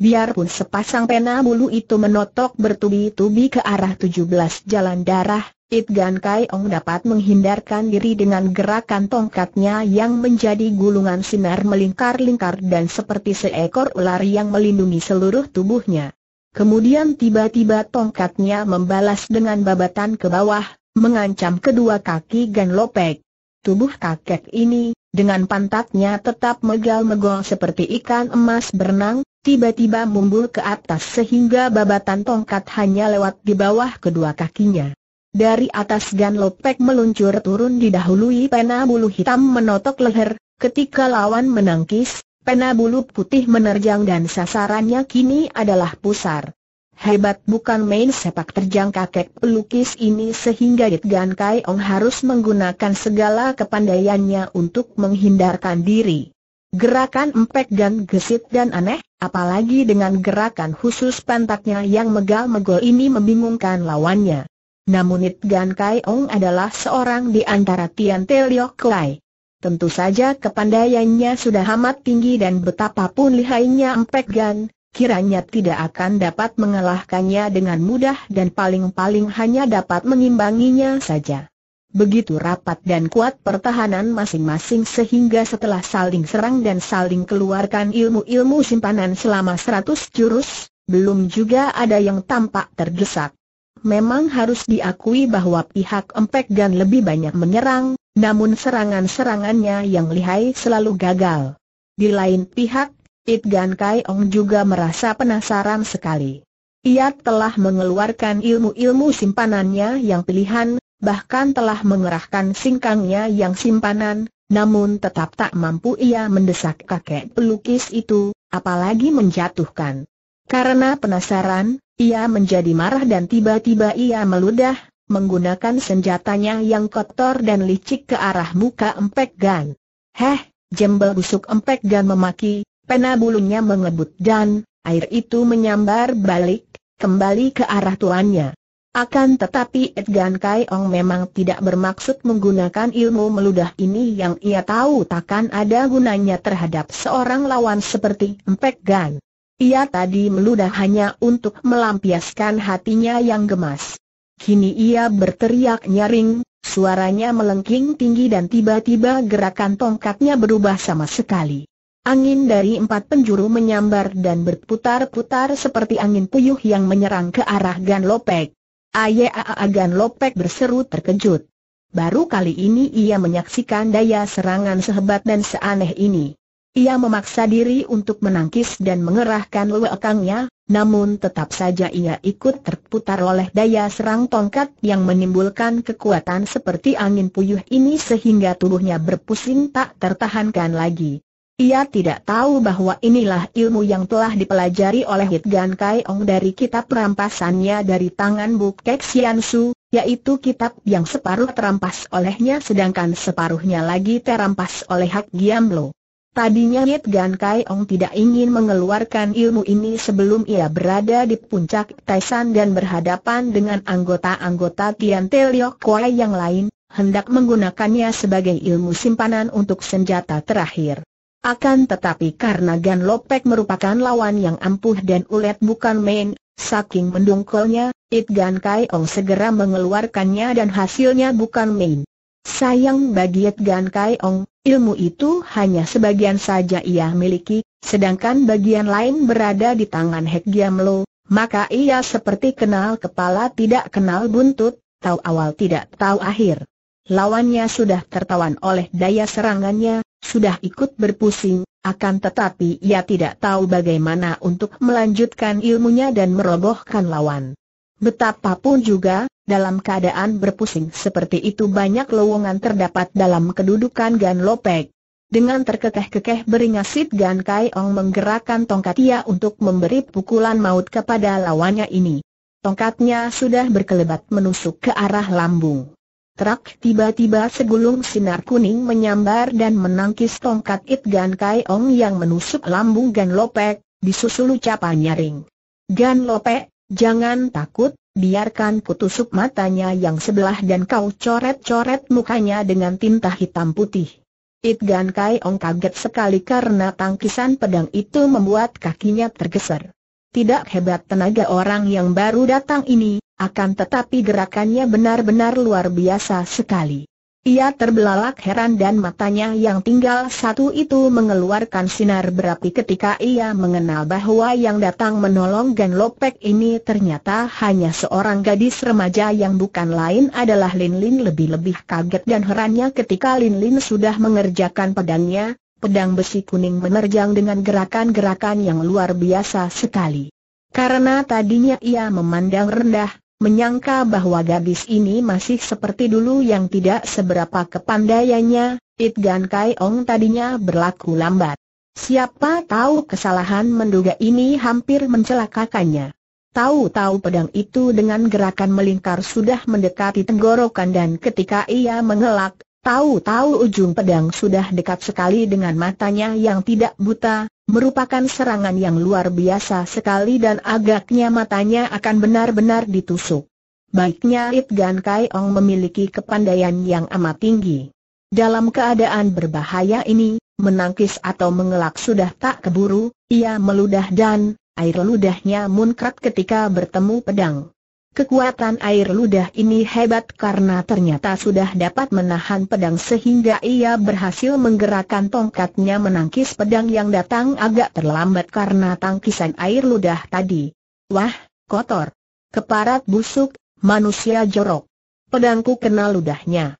A: Biarpun sepasang pena bulu itu menotok bertubi-tubi ke arah 17 jalan darah, It Gan Kai Ong dapat menghindarkan diri dengan gerakan tongkatnya yang menjadi gulungan sinar melingkar-lingkar dan seperti seekor ular yang melindungi seluruh tubuhnya. Kemudian tiba-tiba tongkatnya membalas dengan babatan ke bawah, mengancam kedua kaki Gan Lopek. Tubuh kakek ini, dengan pantatnya tetap megal-megol seperti ikan emas berenang, tiba-tiba mumbul ke atas sehingga babatan tongkat hanya lewat di bawah kedua kakinya. Dari atas Gan Lopek meluncur turun didahului pena bulu hitam menotok leher, ketika lawan menangkis, pena bulu putih menerjang dan sasarannya kini adalah pusar. Hebat bukan main sepak terjang kakek pelukis ini sehingga Yit Gan Kai Ong harus menggunakan segala kepandaiannya untuk menghindarkan diri. Gerakan empek dan gesit dan aneh, apalagi dengan gerakan khusus pantatnya yang megal-megol ini membingungkan lawannya. Namun It Gan Kai Ong adalah seorang di antara Tian Te Liok Lai. Tentu saja kepandaiannya sudah amat tinggi dan betapapun lihainya Empek Gan, kiranya tidak akan dapat mengalahkannya dengan mudah dan paling-paling hanya dapat mengimbanginya saja. Begitu rapat dan kuat pertahanan masing-masing sehingga setelah saling serang dan saling keluarkan ilmu-ilmu simpanan selama seratus jurus, belum juga ada yang tampak terdesak. Memang harus diakui bahwa pihak Empek dan lebih banyak menyerang, namun serangan-serangannya yang lihai selalu gagal. Di lain pihak, It Gan Kai Ong juga merasa penasaran sekali. Ia telah mengeluarkan ilmu-ilmu simpanannya yang pilihan, bahkan telah mengerahkan singkangnya yang simpanan, namun tetap tak mampu ia mendesak kakek pelukis itu, apalagi menjatuhkan. Karena penasaran, ia menjadi marah dan tiba-tiba ia meludah, menggunakan senjatanya yang kotor dan licik ke arah muka Empek Gan. Heh, jembel busuk Empek Gan memaki, pena bulunya mengebut dan, air itu menyambar balik, kembali ke arah tuannya. Akan tetapi Edgan Kaiong memang tidak bermaksud menggunakan ilmu meludah ini yang ia tahu takkan ada gunanya terhadap seorang lawan seperti Empek Gan. Ia tadi meludah hanya untuk melampiaskan hatinya yang gemas. Kini ia berteriak nyaring, suaranya melengking tinggi dan tiba-tiba gerakan tongkatnya berubah sama sekali. Angin dari empat penjuru menyambar dan berputar-putar seperti angin puyuh yang menyerang ke arah Gan Lopek. Ayaa Gan Lopek berseru terkejut. Baru kali ini ia menyaksikan daya serangan sehebat dan seaneh ini. Ia memaksa diri untuk menangkis dan mengerahkan lewekangnya, namun tetap saja ia ikut terputar oleh daya serang tongkat yang menimbulkan kekuatan seperti angin puyuh ini sehingga tubuhnya berpusing tak tertahankan lagi. Ia tidak tahu bahwa inilah ilmu yang telah dipelajari oleh Hit Gan Ong dari kitab perampasannya dari tangan Buk Kek yaitu kitab yang separuh terampas olehnya sedangkan separuhnya lagi terampas oleh Hak Giam Tadinya Yit Gan Kai Ong tidak ingin mengeluarkan ilmu ini sebelum ia berada di puncak Taisan dan berhadapan dengan anggota-anggota Tian Te Liok Kuai yang lain, hendak menggunakannya sebagai ilmu simpanan untuk senjata terakhir. Akan tetapi karena Gan Lopek merupakan lawan yang ampuh dan ulet bukan main, saking mendungkelnya, It Gan Kai Ong segera mengeluarkannya dan hasilnya bukan main. Sayang bagi Gan Kai Ong, ilmu itu hanya sebagian saja ia miliki, sedangkan bagian lain berada di tangan Hek Giam Lo, maka ia seperti kenal kepala tidak kenal buntut, tahu awal tidak tahu akhir. Lawannya sudah tertawan oleh daya serangannya, sudah ikut berpusing, akan tetapi ia tidak tahu bagaimana untuk melanjutkan ilmunya dan merobohkan lawan. Betapapun juga, dalam keadaan berpusing seperti itu banyak lowongan terdapat dalam kedudukan Gan Lopek. Dengan terkekeh-kekeh beringasit Gan Kai Ong menggerakkan tongkat ia untuk memberi pukulan maut kepada lawannya ini. Tongkatnya sudah berkelebat menusuk ke arah lambung. Terak tiba-tiba segulung sinar kuning menyambar dan menangkis tongkat It Gan Kai Ong yang menusuk lambung Gan Lopek, disusul ucapan nyaring. Gan Lopek, jangan takut, biarkan kutusuk matanya yang sebelah dan kau coret-coret mukanya dengan tinta hitam putih. Itgan Kai Ong kaget sekali karena tangkisan pedang itu membuat kakinya tergeser. Tidak hebat tenaga orang yang baru datang ini, akan tetapi gerakannya benar-benar luar biasa sekali. Ia terbelalak heran dan matanya yang tinggal satu itu mengeluarkan sinar berapi ketika ia mengenal bahwa yang datang menolong Gan Lopek ini ternyata hanya seorang gadis remaja yang bukan lain adalah Lin Lin lebih-lebih kaget dan herannya ketika Lin Lin sudah mengerjakan pedangnya, pedang besi kuning menerjang dengan gerakan-gerakan yang luar biasa sekali. Karena tadinya ia memandang rendah, menyangka bahwa gadis ini masih seperti dulu yang tidak seberapa kepandaiannya, It Gan Kai Ong tadinya berlaku lambat. Siapa tahu kesalahan menduga ini hampir mencelakakannya. Tahu-tahu pedang itu dengan gerakan melingkar sudah mendekati tenggorokan dan ketika ia mengelak, Tahu-tahu ujung pedang sudah dekat sekali dengan matanya yang tidak buta, merupakan serangan yang luar biasa sekali dan agaknya matanya akan benar-benar ditusuk. Baiknya It Gan Kai Ong memiliki kepandaian yang amat tinggi. Dalam keadaan berbahaya ini, menangkis atau mengelak sudah tak keburu, ia meludah dan air ludahnya munkrat ketika bertemu pedang. Kekuatan air ludah ini hebat karena ternyata sudah dapat menahan pedang sehingga ia berhasil menggerakkan tongkatnya menangkis pedang yang datang agak terlambat karena tangkisan air ludah tadi. Wah, kotor. Keparat busuk, manusia jorok. Pedangku kena ludahnya.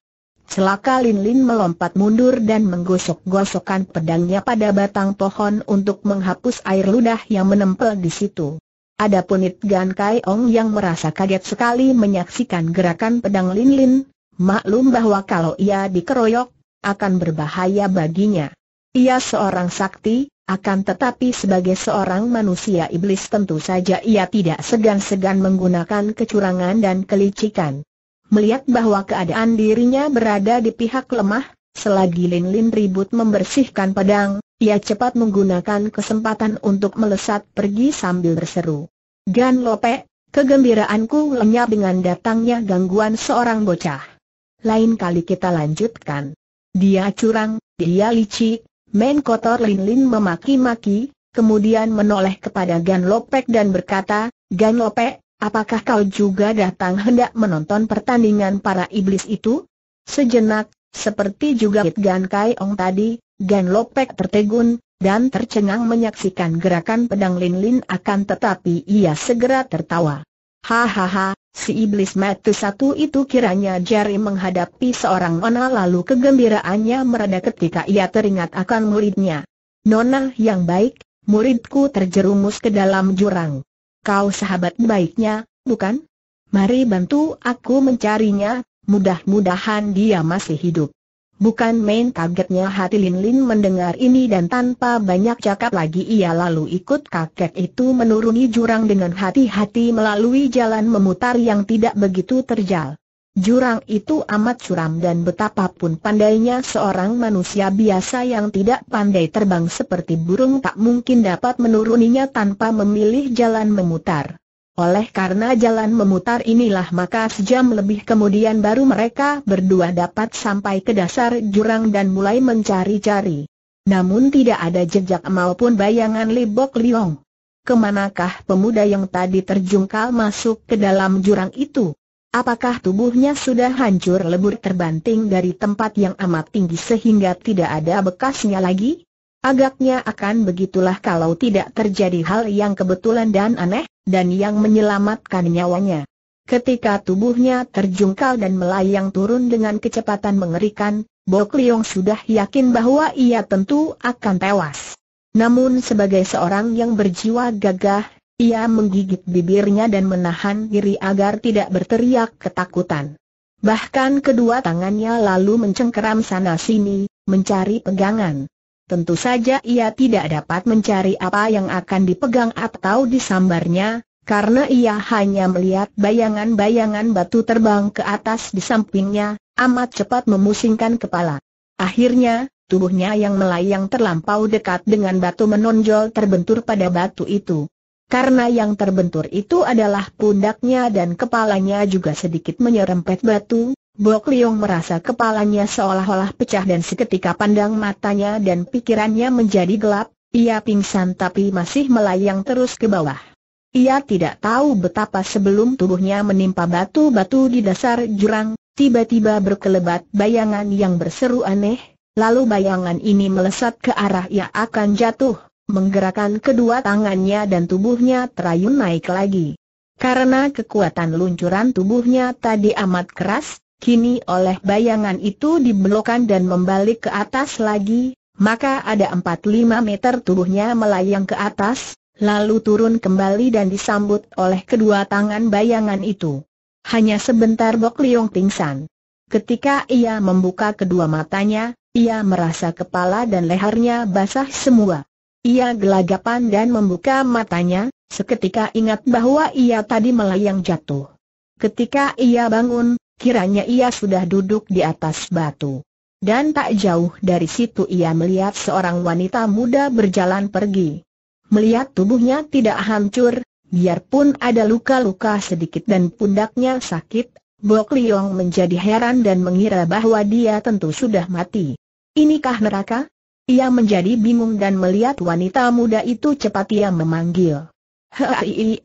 A: Celaka Lin Lin melompat mundur dan menggosok-gosokkan pedangnya pada batang pohon untuk menghapus air ludah yang menempel di situ. Adapun It Gan Kai Ong yang merasa kaget sekali menyaksikan gerakan pedang Lin Lin, maklum bahwa kalau ia dikeroyok, akan berbahaya baginya. Ia seorang sakti, akan tetapi sebagai seorang manusia iblis tentu saja ia tidak segan-segan menggunakan kecurangan dan kelicikan. Melihat bahwa keadaan dirinya berada di pihak lemah, Selagi Lin Lin ribut membersihkan pedang, ia cepat menggunakan kesempatan untuk melesat pergi sambil berseru. Gan Lope, kegembiraanku lenyap dengan datangnya gangguan seorang bocah. Lain kali kita lanjutkan. Dia curang, dia licik, main kotor Lin Lin memaki-maki, kemudian menoleh kepada Gan Lopek dan berkata, Gan Lopek, apakah kau juga datang hendak menonton pertandingan para iblis itu? Sejenak, seperti juga Gan Kai Ong tadi, Gan Lopek tertegun, dan tercengang menyaksikan gerakan pedang Lin Lin akan tetapi ia segera tertawa. Hahaha, si iblis mati satu itu kiranya jari menghadapi seorang nona lalu kegembiraannya mereda ketika ia teringat akan muridnya. Nona yang baik, muridku terjerumus ke dalam jurang. Kau sahabat baiknya, bukan? Mari bantu aku mencarinya, mudah-mudahan dia masih hidup. Bukan main kagetnya hati Lin Lin mendengar ini dan tanpa banyak cakap lagi ia lalu ikut kakek itu menuruni jurang dengan hati-hati melalui jalan memutar yang tidak begitu terjal. Jurang itu amat curam dan betapapun pandainya seorang manusia biasa yang tidak pandai terbang seperti burung tak mungkin dapat menuruninya tanpa memilih jalan memutar. Oleh karena jalan memutar inilah maka sejam lebih kemudian baru mereka berdua dapat sampai ke dasar jurang dan mulai mencari-cari. Namun tidak ada jejak maupun bayangan Libok Liong. Kemanakah pemuda yang tadi terjungkal masuk ke dalam jurang itu? Apakah tubuhnya sudah hancur lebur terbanting dari tempat yang amat tinggi sehingga tidak ada bekasnya lagi? Agaknya akan begitulah kalau tidak terjadi hal yang kebetulan dan aneh dan yang menyelamatkan nyawanya. Ketika tubuhnya terjungkal dan melayang turun dengan kecepatan mengerikan, Bok Liong sudah yakin bahwa ia tentu akan tewas. Namun sebagai seorang yang berjiwa gagah, ia menggigit bibirnya dan menahan diri agar tidak berteriak ketakutan. Bahkan kedua tangannya lalu mencengkeram sana-sini, mencari pegangan. Tentu saja ia tidak dapat mencari apa yang akan dipegang atau disambarnya, karena ia hanya melihat bayangan-bayangan batu terbang ke atas di sampingnya, amat cepat memusingkan kepala. Akhirnya, tubuhnya yang melayang terlampau dekat dengan batu menonjol terbentur pada batu itu. Karena yang terbentur itu adalah pundaknya dan kepalanya juga sedikit menyerempet batu, Bok Liong merasa kepalanya seolah-olah pecah dan seketika pandang matanya dan pikirannya menjadi gelap, ia pingsan tapi masih melayang terus ke bawah. Ia tidak tahu betapa sebelum tubuhnya menimpa batu-batu di dasar jurang, tiba-tiba berkelebat bayangan yang berseru aneh, lalu bayangan ini melesat ke arah ia akan jatuh, menggerakkan kedua tangannya dan tubuhnya terayun naik lagi. Karena kekuatan luncuran tubuhnya tadi amat keras, Kini oleh bayangan itu dibelokkan dan membalik ke atas lagi, maka ada 4-5 meter tubuhnya melayang ke atas, lalu turun kembali dan disambut oleh kedua tangan bayangan itu. Hanya sebentar Bok Liong pingsan. Ketika ia membuka kedua matanya, ia merasa kepala dan lehernya basah semua. Ia gelagapan dan membuka matanya, seketika ingat bahwa ia tadi melayang jatuh. Ketika ia bangun, kiranya ia sudah duduk di atas batu. Dan tak jauh dari situ ia melihat seorang wanita muda berjalan pergi. Melihat tubuhnya tidak hancur, biarpun ada luka-luka sedikit dan pundaknya sakit, Bok Liong menjadi heran dan mengira bahwa dia tentu sudah mati. Inikah neraka? Ia menjadi bingung dan melihat wanita muda itu cepat ia memanggil. Hei,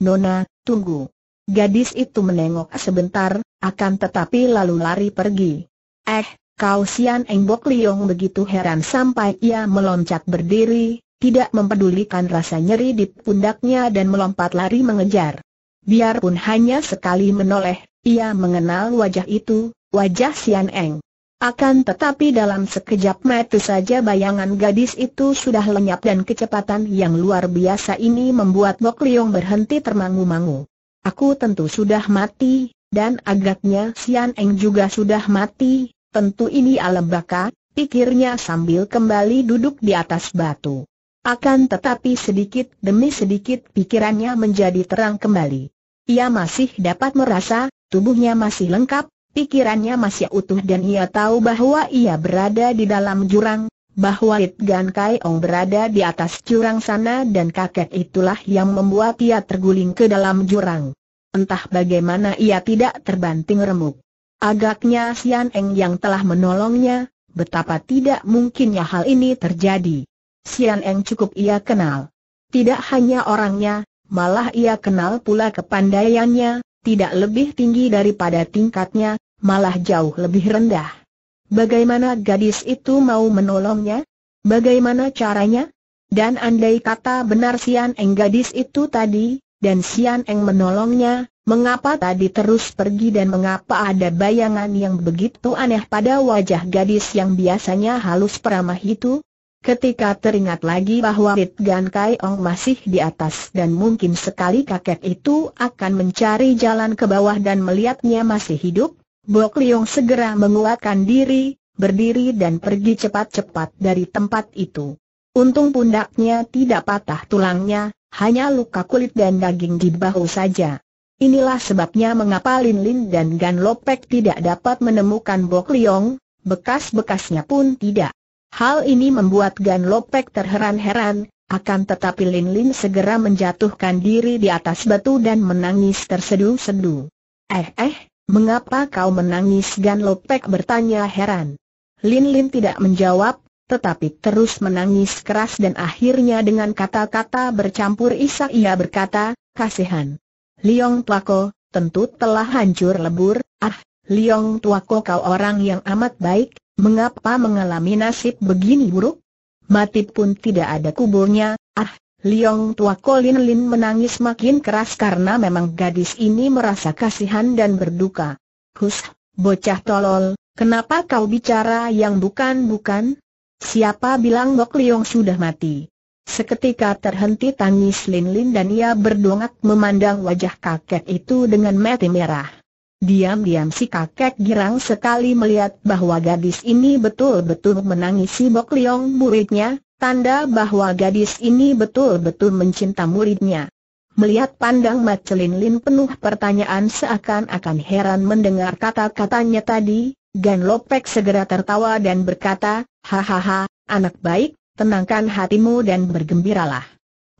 A: Nona, tunggu. Gadis itu menengok sebentar, akan tetapi lalu lari pergi. Eh, kau Sian Eng Bok Liong begitu heran sampai ia meloncat berdiri, tidak mempedulikan rasa nyeri di pundaknya dan melompat lari mengejar. Biarpun hanya sekali menoleh, ia mengenal wajah itu, wajah Sian Eng. Akan tetapi dalam sekejap mata saja bayangan gadis itu sudah lenyap dan kecepatan yang luar biasa ini membuat Bok Liong berhenti termangu-mangu. Aku tentu sudah mati, dan agaknya Sian Eng juga sudah mati, tentu ini alam baka, pikirnya sambil kembali duduk di atas batu. Akan tetapi sedikit demi sedikit pikirannya menjadi terang kembali. Ia masih dapat merasa, tubuhnya masih lengkap, pikirannya masih utuh dan ia tahu bahwa ia berada di dalam jurang, bahwa It Gan Kai Ong berada di atas jurang sana dan kakek itulah yang membuat ia terguling ke dalam jurang. Entah bagaimana ia tidak terbanting remuk. Agaknya Sian Eng yang telah menolongnya, betapa tidak mungkinnya hal ini terjadi. Sian Eng cukup ia kenal. Tidak hanya orangnya, malah ia kenal pula kepandaiannya, tidak lebih tinggi daripada tingkatnya, malah jauh lebih rendah. Bagaimana gadis itu mau menolongnya? Bagaimana caranya? Dan andai kata benar Sian Eng gadis itu tadi, dan Sian Eng menolongnya, mengapa tadi terus pergi dan mengapa ada bayangan yang begitu aneh pada wajah gadis yang biasanya halus peramah itu? Ketika teringat lagi bahwa Rit Gan Kai Ong masih di atas dan mungkin sekali kakek itu akan mencari jalan ke bawah dan melihatnya masih hidup, Bok Liong segera menguatkan diri, berdiri dan pergi cepat-cepat dari tempat itu. Untung pundaknya tidak patah tulangnya, hanya luka kulit dan daging di bahu saja. Inilah sebabnya mengapa Lin Lin dan Gan Lopek tidak dapat menemukan Bok Liong, bekas-bekasnya pun tidak. Hal ini membuat Gan Lopek terheran-heran, akan tetapi Lin Lin segera menjatuhkan diri di atas batu dan menangis terseduh-seduh. Eh eh, Mengapa kau menangis? Gan Lopek bertanya heran. Lin Lin tidak menjawab, tetapi terus menangis keras dan akhirnya dengan kata-kata bercampur isak ia berkata, kasihan. Liong Tuako, tentu telah hancur lebur, ah, Liong Tuako kau orang yang amat baik, mengapa mengalami nasib begini buruk? Mati pun tidak ada kuburnya, ah, Liong Tua Colin Lin menangis makin keras karena memang gadis ini merasa kasihan dan berduka. Hus, bocah tolol, kenapa kau bicara yang bukan-bukan? Siapa bilang Bok Liong sudah mati? Seketika terhenti tangis Lin Lin dan ia berdongak memandang wajah kakek itu dengan mati merah. Diam-diam si kakek girang sekali melihat bahwa gadis ini betul-betul menangisi Bok Liong muridnya, Tanda bahwa gadis ini betul-betul mencinta muridnya. Melihat pandang Mat Lin penuh pertanyaan seakan-akan heran mendengar kata-katanya tadi, Gan Lopek segera tertawa dan berkata, Hahaha, anak baik, tenangkan hatimu dan bergembiralah.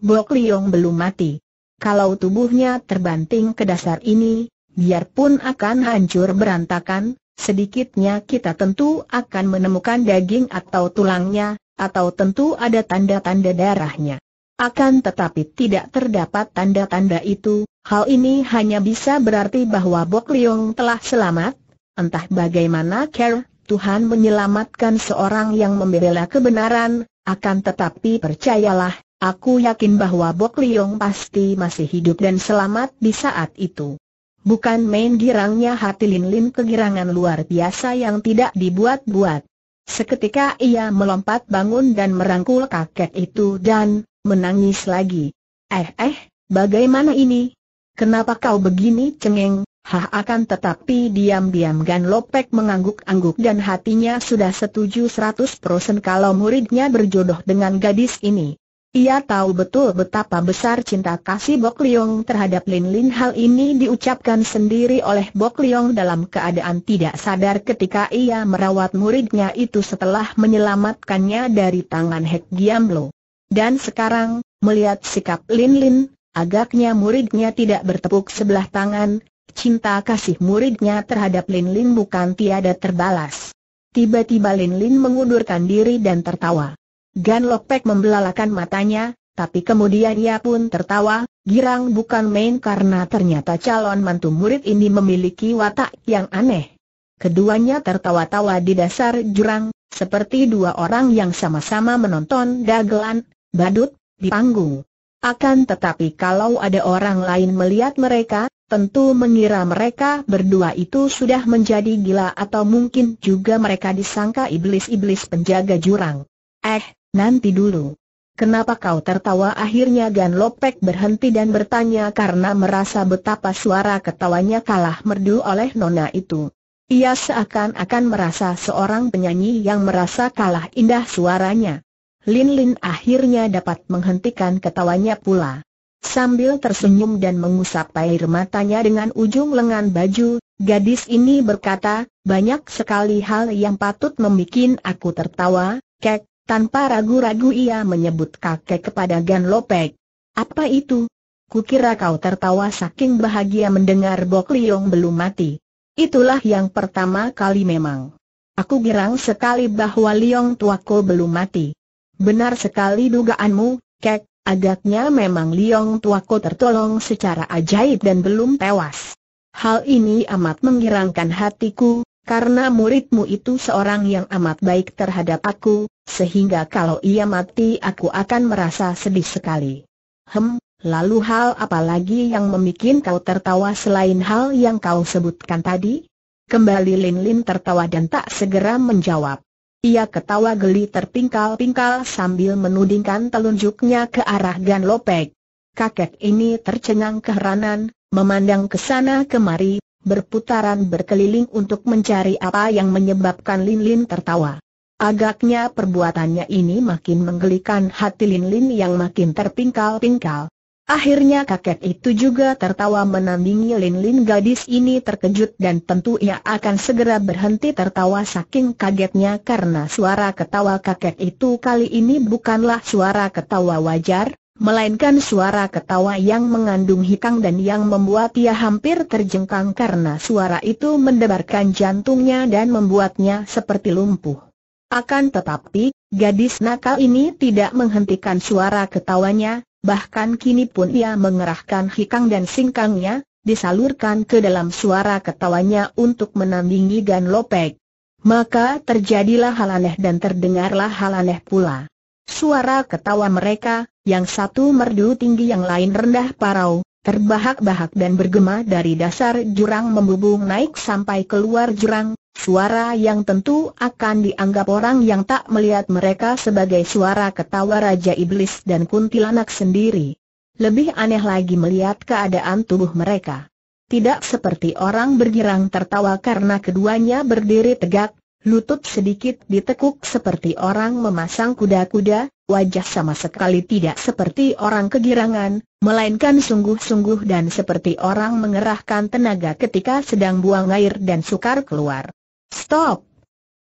A: Bok Liong belum mati. Kalau tubuhnya terbanting ke dasar ini, biarpun akan hancur berantakan, sedikitnya kita tentu akan menemukan daging atau tulangnya, atau tentu ada tanda-tanda darahnya. Akan tetapi tidak terdapat tanda-tanda itu, hal ini hanya bisa berarti bahwa Bok Leong telah selamat, entah bagaimana Kerr, Tuhan menyelamatkan seorang yang membela kebenaran, akan tetapi percayalah, aku yakin bahwa Bok Leong pasti masih hidup dan selamat di saat itu. Bukan main girangnya hati Lin Lin kegirangan luar biasa yang tidak dibuat-buat. Seketika ia melompat bangun dan merangkul kakek itu dan menangis lagi. Eh eh, bagaimana ini? Kenapa kau begini cengeng? Hah akan tetapi diam-diam Gan Lopek mengangguk-angguk dan hatinya sudah setuju 100% kalau muridnya berjodoh dengan gadis ini. Ia tahu betul betapa besar cinta kasih Bok Liong terhadap Lin Lin hal ini diucapkan sendiri oleh Bok Liong dalam keadaan tidak sadar ketika ia merawat muridnya itu setelah menyelamatkannya dari tangan Hek Giam Lo. Dan sekarang, melihat sikap Lin Lin, agaknya muridnya tidak bertepuk sebelah tangan, cinta kasih muridnya terhadap Lin Lin bukan tiada terbalas. Tiba-tiba Lin Lin mengundurkan diri dan tertawa. Gan Lopek membelalakan matanya, tapi kemudian ia pun tertawa, girang bukan main karena ternyata calon mantu murid ini memiliki watak yang aneh. Keduanya tertawa-tawa di dasar jurang, seperti dua orang yang sama-sama menonton dagelan, badut, di panggung. Akan tetapi kalau ada orang lain melihat mereka, tentu mengira mereka berdua itu sudah menjadi gila atau mungkin juga mereka disangka iblis-iblis penjaga jurang. Eh, Nanti dulu. Kenapa kau tertawa? Akhirnya Gan Lopek berhenti dan bertanya karena merasa betapa suara ketawanya kalah merdu oleh nona itu. Ia seakan-akan merasa seorang penyanyi yang merasa kalah indah suaranya. Lin Lin akhirnya dapat menghentikan ketawanya pula. Sambil tersenyum dan mengusap air matanya dengan ujung lengan baju, gadis ini berkata, banyak sekali hal yang patut membuat aku tertawa, kek, tanpa ragu-ragu ia menyebut kakek kepada Gan Lopek. Apa itu? Kukira kau tertawa saking bahagia mendengar Bok Liong belum mati. Itulah yang pertama kali memang. Aku girang sekali bahwa Liong tuaku belum mati. Benar sekali dugaanmu, kek, agaknya memang Liong tuaku tertolong secara ajaib dan belum tewas. Hal ini amat menggirangkan hatiku, karena muridmu itu seorang yang amat baik terhadap aku, sehingga kalau ia mati aku akan merasa sedih sekali. Hem, lalu hal apa lagi yang memikin kau tertawa selain hal yang kau sebutkan tadi? Kembali Lin Lin tertawa dan tak segera menjawab. Ia ketawa geli terpingkal-pingkal sambil menudingkan telunjuknya ke arah Gan Lopek. Kakek ini tercengang keheranan, memandang ke sana kemari, berputaran berkeliling untuk mencari apa yang menyebabkan Lin Lin tertawa. Agaknya perbuatannya ini makin menggelikan hati Lin Lin yang makin terpingkal-pingkal. Akhirnya kakek itu juga tertawa menandingi Lin Lin gadis ini terkejut dan tentu ia akan segera berhenti tertawa saking kagetnya karena suara ketawa kakek itu kali ini bukanlah suara ketawa wajar, melainkan suara ketawa yang mengandung hikang dan yang membuat ia hampir terjengkang karena suara itu mendebarkan jantungnya dan membuatnya seperti lumpuh. Akan tetapi, gadis nakal ini tidak menghentikan suara ketawanya, bahkan kini pun ia mengerahkan hikang dan singkangnya, disalurkan ke dalam suara ketawanya untuk menandingi Gan Lopek. Maka terjadilah hal aneh dan terdengarlah hal aneh pula. Suara ketawa mereka, yang satu merdu tinggi yang lain rendah parau, terbahak-bahak dan bergema dari dasar jurang membubung naik sampai keluar jurang, suara yang tentu akan dianggap orang yang tak melihat mereka sebagai suara ketawa Raja Iblis dan Kuntilanak sendiri. Lebih aneh lagi melihat keadaan tubuh mereka. Tidak seperti orang bergirang tertawa karena keduanya berdiri tegak, lutut sedikit ditekuk seperti orang memasang kuda-kuda, wajah sama sekali tidak seperti orang kegirangan, melainkan sungguh-sungguh dan seperti orang mengerahkan tenaga ketika sedang buang air dan sukar keluar. Stop!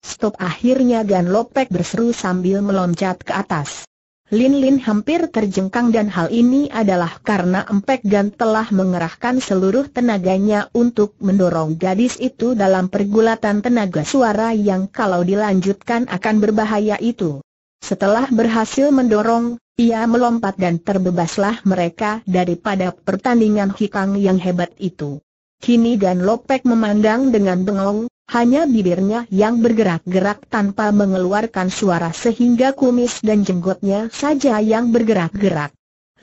A: Stop akhirnya Gan Lopek berseru sambil meloncat ke atas. Lin Lin hampir terjengkang dan hal ini adalah karena Empek Gan telah mengerahkan seluruh tenaganya untuk mendorong gadis itu dalam pergulatan tenaga suara yang kalau dilanjutkan akan berbahaya itu. Setelah berhasil mendorong, ia melompat dan terbebaslah mereka daripada pertandingan hikang yang hebat itu. Kini Gan Lopek memandang dengan bengong, hanya bibirnya yang bergerak-gerak tanpa mengeluarkan suara sehingga kumis dan jenggotnya saja yang bergerak-gerak.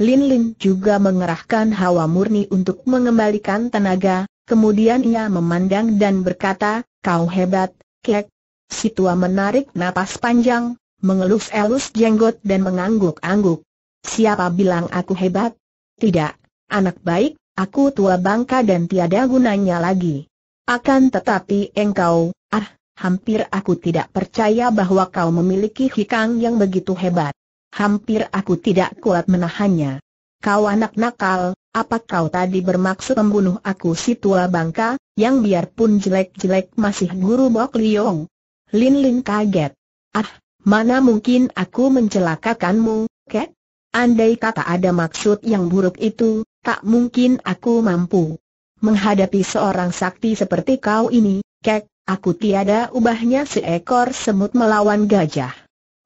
A: Lin Lin juga mengerahkan hawa murni untuk mengembalikan tenaga, kemudian ia memandang dan berkata, kau hebat, kek. Si tua menarik napas panjang, mengelus-elus jenggot dan mengangguk-angguk. Siapa bilang aku hebat? Tidak, anak baik, aku tua bangka dan tiada gunanya lagi. Akan tetapi engkau, ah, hampir aku tidak percaya bahwa kau memiliki hikang yang begitu hebat. Hampir aku tidak kuat menahannya. Kau anak nakal, apa kau tadi bermaksud membunuh aku si tua bangka, yang biarpun jelek-jelek masih guru Bok Liong? Lin Lin kaget. Ah, mana mungkin aku mencelakakanmu, Kek? Andai kata ada maksud yang buruk itu, tak mungkin aku mampu. Menghadapi seorang sakti seperti kau ini, kek, aku tiada ubahnya seekor semut melawan gajah.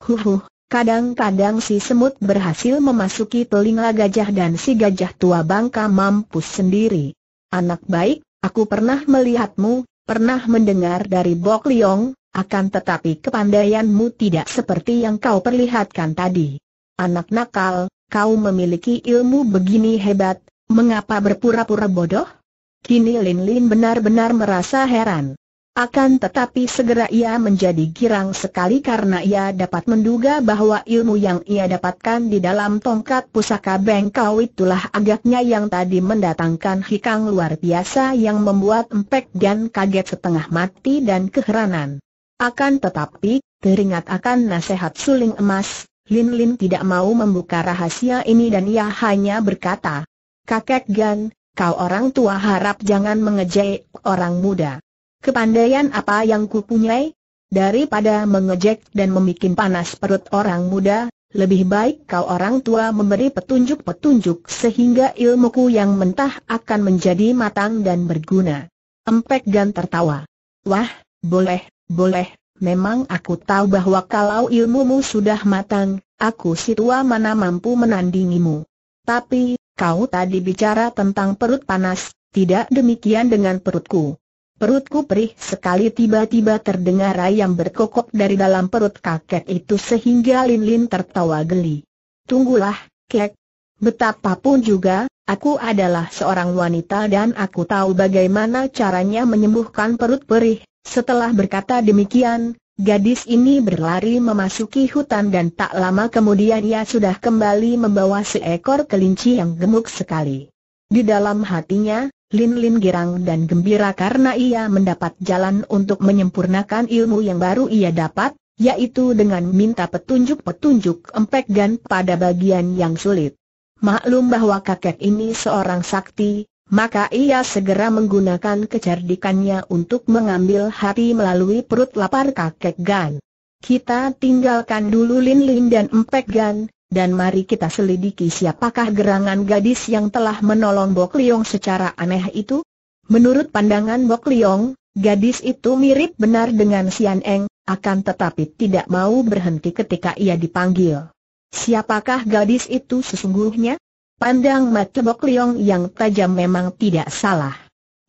A: Huhuh, kadang-kadang si semut berhasil memasuki telinga gajah dan si gajah tua bangka mampus sendiri. Anak baik, aku pernah melihatmu, pernah mendengar dari Bok Liong, akan tetapi kepandaianmu tidak seperti yang kau perlihatkan tadi. Anak nakal, kau memiliki ilmu begini hebat, mengapa berpura-pura bodoh? Kini Lin Lin benar-benar merasa heran. Akan tetapi segera ia menjadi girang sekali karena ia dapat menduga bahwa ilmu yang ia dapatkan di dalam tongkat pusaka bengkau itulah agaknya yang tadi mendatangkan hikang luar biasa yang membuat empek dan kaget setengah mati dan keheranan. Akan tetapi, teringat akan nasihat suling emas, Lin Lin tidak mau membuka rahasia ini dan ia hanya berkata, Kakek Gan, Kau orang tua harap jangan mengejek orang muda. Kepandaian apa yang kupunyai? Daripada mengejek dan membuat panas perut orang muda, lebih baik kau orang tua memberi petunjuk-petunjuk sehingga ilmuku yang mentah akan menjadi matang dan berguna. Empek Gan tertawa. Wah, boleh, boleh, memang aku tahu bahwa kalau ilmumu sudah matang, aku si tua mana mampu menandingimu. Tapi, Kau tadi bicara tentang perut panas, tidak demikian dengan perutku. Perutku perih sekali tiba-tiba terdengar ayam berkokok dari dalam perut kakek itu sehingga Lin-Lin tertawa geli. Tunggulah, kek. Betapapun juga, aku adalah seorang wanita dan aku tahu bagaimana caranya menyembuhkan perut perih. Setelah berkata demikian, Gadis ini berlari memasuki hutan dan tak lama kemudian ia sudah kembali membawa seekor kelinci yang gemuk sekali. Di dalam hatinya, Lin Lin girang dan gembira karena ia mendapat jalan untuk menyempurnakan ilmu yang baru ia dapat, yaitu dengan minta petunjuk-petunjuk empek dan pada bagian yang sulit. Maklum bahwa kakek ini seorang sakti, maka ia segera menggunakan kecerdikannya untuk mengambil hati melalui perut lapar kakek Gan. Kita tinggalkan dulu Lin Lin dan Empek Gan, dan mari kita selidiki siapakah gerangan gadis yang telah menolong Bok Liong secara aneh itu. Menurut pandangan Bok Liong, gadis itu mirip benar dengan Sian Eng, akan tetapi tidak mau berhenti ketika ia dipanggil. Siapakah gadis itu sesungguhnya? Pandang mata Bok Liong yang tajam memang tidak salah.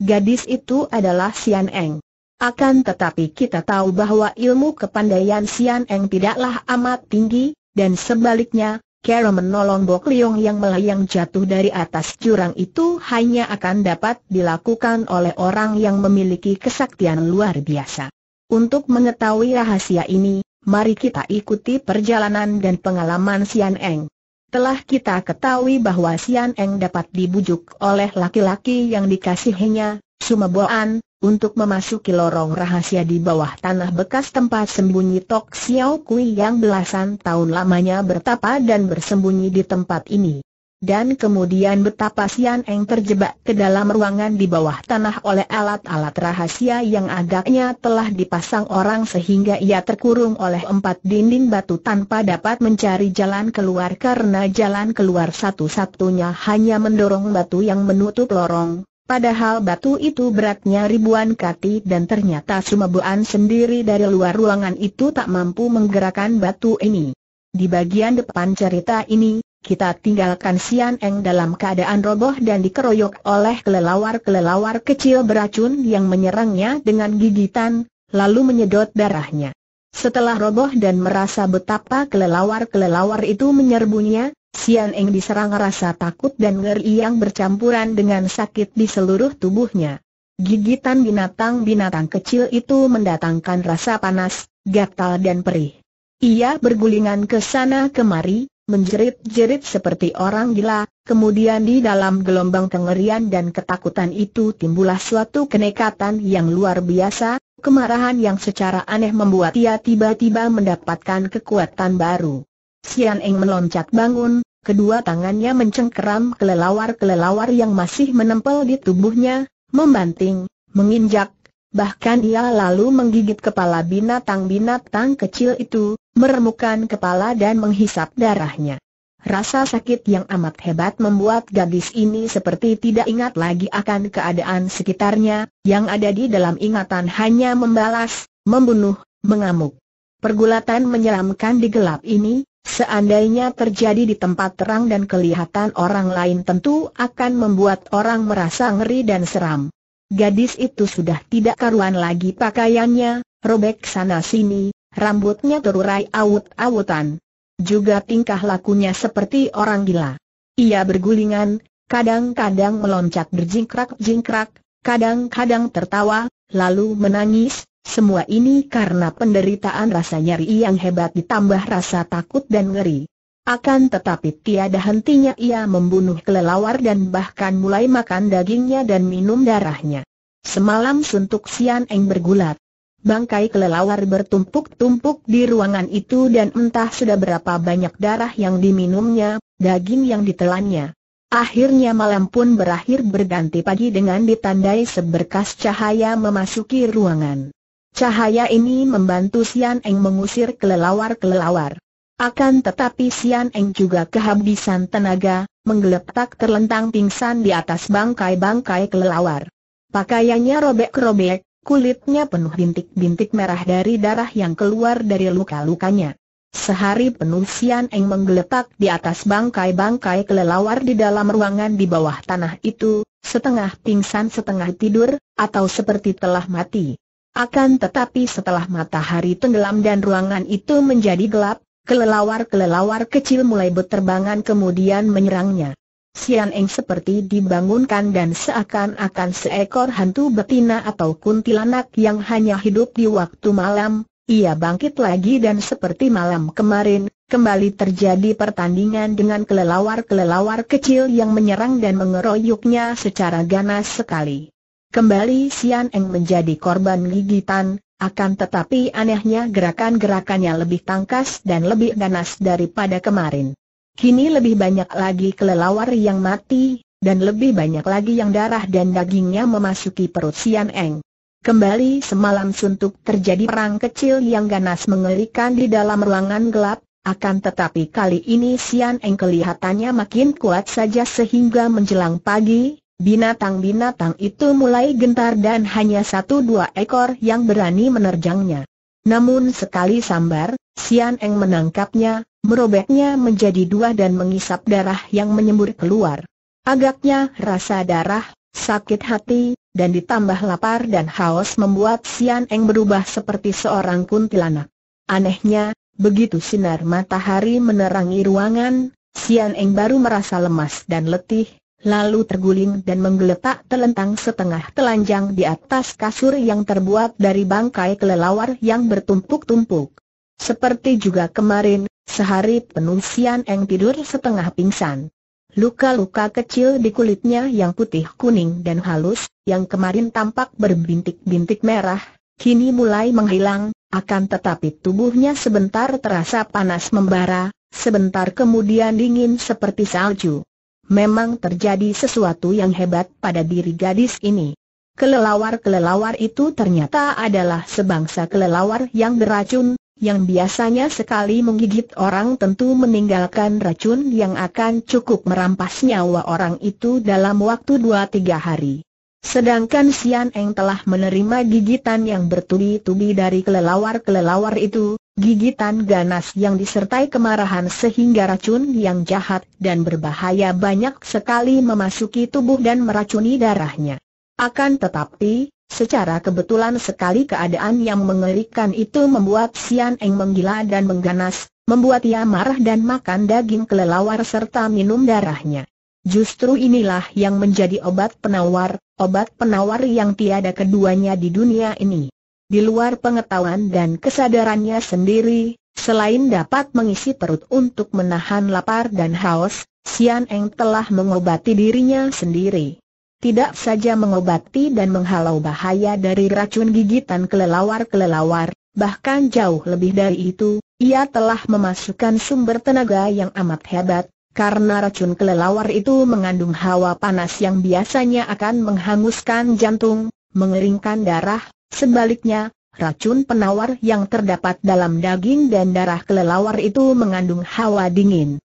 A: Gadis itu adalah Sian Eng. Akan tetapi kita tahu bahwa ilmu kepandaian Sian Eng tidaklah amat tinggi, dan sebaliknya, Kero menolong Bok Liong yang melayang jatuh dari atas jurang itu hanya akan dapat dilakukan oleh orang yang memiliki kesaktian luar biasa. Untuk mengetahui rahasia ini, mari kita ikuti perjalanan dan pengalaman Sian Eng. Telah kita ketahui bahwa Sian Eng dapat dibujuk oleh laki-laki yang dikasihinya, Sumeboan, untuk memasuki lorong rahasia di bawah tanah bekas tempat sembunyi Tok Xiao Kui yang belasan tahun lamanya bertapa dan bersembunyi di tempat ini. Dan kemudian betapa Sian Eng terjebak ke dalam ruangan di bawah tanah oleh alat-alat rahasia yang agaknya telah dipasang orang sehingga ia terkurung oleh empat dinding batu tanpa dapat mencari jalan keluar karena jalan keluar satu-satunya hanya mendorong batu yang menutup lorong. Padahal batu itu beratnya ribuan kati dan ternyata Sumabuan sendiri dari luar ruangan itu tak mampu menggerakkan batu ini. Di bagian depan cerita ini, kita tinggalkan Sian Eng dalam keadaan roboh dan dikeroyok oleh kelelawar-kelelawar kecil beracun yang menyerangnya dengan gigitan, lalu menyedot darahnya. Setelah roboh dan merasa betapa kelelawar-kelelawar itu menyerbunya, Sian Eng diserang rasa takut dan ngeri yang bercampuran dengan sakit di seluruh tubuhnya. Gigitan binatang-binatang kecil itu mendatangkan rasa panas, gatal dan perih. Ia bergulingan ke sana kemari, menjerit-jerit seperti orang gila, kemudian di dalam gelombang kengerian dan ketakutan itu timbullah suatu kenekatan yang luar biasa, kemarahan yang secara aneh membuat ia tiba-tiba mendapatkan kekuatan baru. Sian Eng meloncat bangun, kedua tangannya mencengkeram kelelawar-kelelawar yang masih menempel di tubuhnya, membanting, menginjak, Bahkan ia lalu menggigit kepala binatang-binatang kecil itu, meremukan kepala dan menghisap darahnya. Rasa sakit yang amat hebat membuat gadis ini seperti tidak ingat lagi akan keadaan sekitarnya, yang ada di dalam ingatan hanya membalas, membunuh, mengamuk. Pergulatan menyeramkan di gelap ini, seandainya terjadi di tempat terang dan kelihatan orang lain tentu akan membuat orang merasa ngeri dan seram. Gadis itu sudah tidak karuan lagi pakaiannya, robek sana-sini, rambutnya terurai awut-awutan. Juga tingkah lakunya seperti orang gila. Ia bergulingan, kadang-kadang meloncat berjingkrak-jingkrak, kadang-kadang tertawa, lalu menangis, semua ini karena penderitaan rasa nyeri yang hebat ditambah rasa takut dan ngeri. Akan tetapi tiada hentinya ia membunuh kelelawar dan bahkan mulai makan dagingnya dan minum darahnya. Semalam suntuk Sian Eng bergulat. Bangkai kelelawar bertumpuk-tumpuk di ruangan itu dan entah sudah berapa banyak darah yang diminumnya, daging yang ditelannya. Akhirnya malam pun berakhir berganti pagi dengan ditandai seberkas cahaya memasuki ruangan. Cahaya ini membantu Sian Eng mengusir kelelawar-kelelawar. Akan tetapi Sian Eng juga kehabisan tenaga, menggeletak terlentang pingsan di atas bangkai-bangkai kelelawar. Pakaiannya robek-robek, kulitnya penuh bintik-bintik merah dari darah yang keluar dari luka-lukanya. Sehari penuh Sian Eng menggeletak di atas bangkai-bangkai kelelawar di dalam ruangan di bawah tanah itu, setengah pingsan setengah tidur, atau seperti telah mati. Akan tetapi setelah matahari tenggelam dan ruangan itu menjadi gelap, Kelelawar-kelelawar kecil mulai berterbangan kemudian menyerangnya. Sian Eng seperti dibangunkan dan seakan-akan seekor hantu betina atau kuntilanak yang hanya hidup di waktu malam, ia bangkit lagi dan seperti malam kemarin, kembali terjadi pertandingan dengan kelelawar-kelelawar kecil yang menyerang dan mengeroyoknya secara ganas sekali. Kembali Sian Eng menjadi korban gigitan, akan tetapi anehnya gerakan-gerakannya lebih tangkas dan lebih ganas daripada kemarin. Kini lebih banyak lagi kelelawar yang mati, dan lebih banyak lagi yang darah dan dagingnya memasuki perut Sian Eng. Kembali semalam suntuk terjadi perang kecil yang ganas mengerikan di dalam ruangan gelap, akan tetapi kali ini Sian Eng kelihatannya makin kuat saja sehingga menjelang pagi, Binatang-binatang itu mulai gentar dan hanya satu dua ekor yang berani menerjangnya. Namun sekali sambar, Sian Eng menangkapnya, merobeknya menjadi dua dan mengisap darah yang menyembur keluar. Agaknya rasa darah, sakit hati, dan ditambah lapar dan haus membuat Sian Eng berubah seperti seorang kuntilanak. Anehnya, begitu sinar matahari menerangi ruangan, Sian Eng baru merasa lemas dan letih, lalu terguling dan menggeletak telentang setengah telanjang di atas kasur yang terbuat dari bangkai kelelawar yang bertumpuk-tumpuk. Seperti juga kemarin, sehari penuh Sian Eng tidur setengah pingsan. Luka-luka kecil di kulitnya yang putih kuning dan halus, yang kemarin tampak berbintik-bintik merah, kini mulai menghilang, akan tetapi tubuhnya sebentar terasa panas membara, sebentar kemudian dingin seperti salju. Memang terjadi sesuatu yang hebat pada diri gadis ini. Kelelawar-kelelawar itu ternyata adalah sebangsa kelelawar yang beracun, yang biasanya sekali menggigit orang tentu meninggalkan racun yang akan cukup merampas nyawa orang itu dalam waktu 2-3 hari. Sedangkan Sian Eng telah menerima gigitan yang bertubi-tubi dari kelelawar-kelelawar itu, gigitan ganas yang disertai kemarahan sehingga racun yang jahat dan berbahaya banyak sekali memasuki tubuh dan meracuni darahnya. Akan tetapi, secara kebetulan sekali keadaan yang mengerikan itu membuat Sian Eng menggila dan mengganas, membuat ia marah dan makan daging kelelawar serta minum darahnya. Justru inilah yang menjadi obat penawar, obat penawar yang tiada keduanya di dunia ini di luar pengetahuan dan kesadarannya sendiri, selain dapat mengisi perut untuk menahan lapar dan haus, Sian Eng telah mengobati dirinya sendiri. Tidak saja mengobati dan menghalau bahaya dari racun gigitan kelelawar-kelelawar, bahkan jauh lebih dari itu, ia telah memasukkan sumber tenaga yang amat hebat, karena racun kelelawar itu mengandung hawa panas yang biasanya akan menghanguskan jantung, mengeringkan darah, Sebaliknya, racun penawar yang terdapat dalam daging dan darah kelelawar itu mengandung hawa dingin.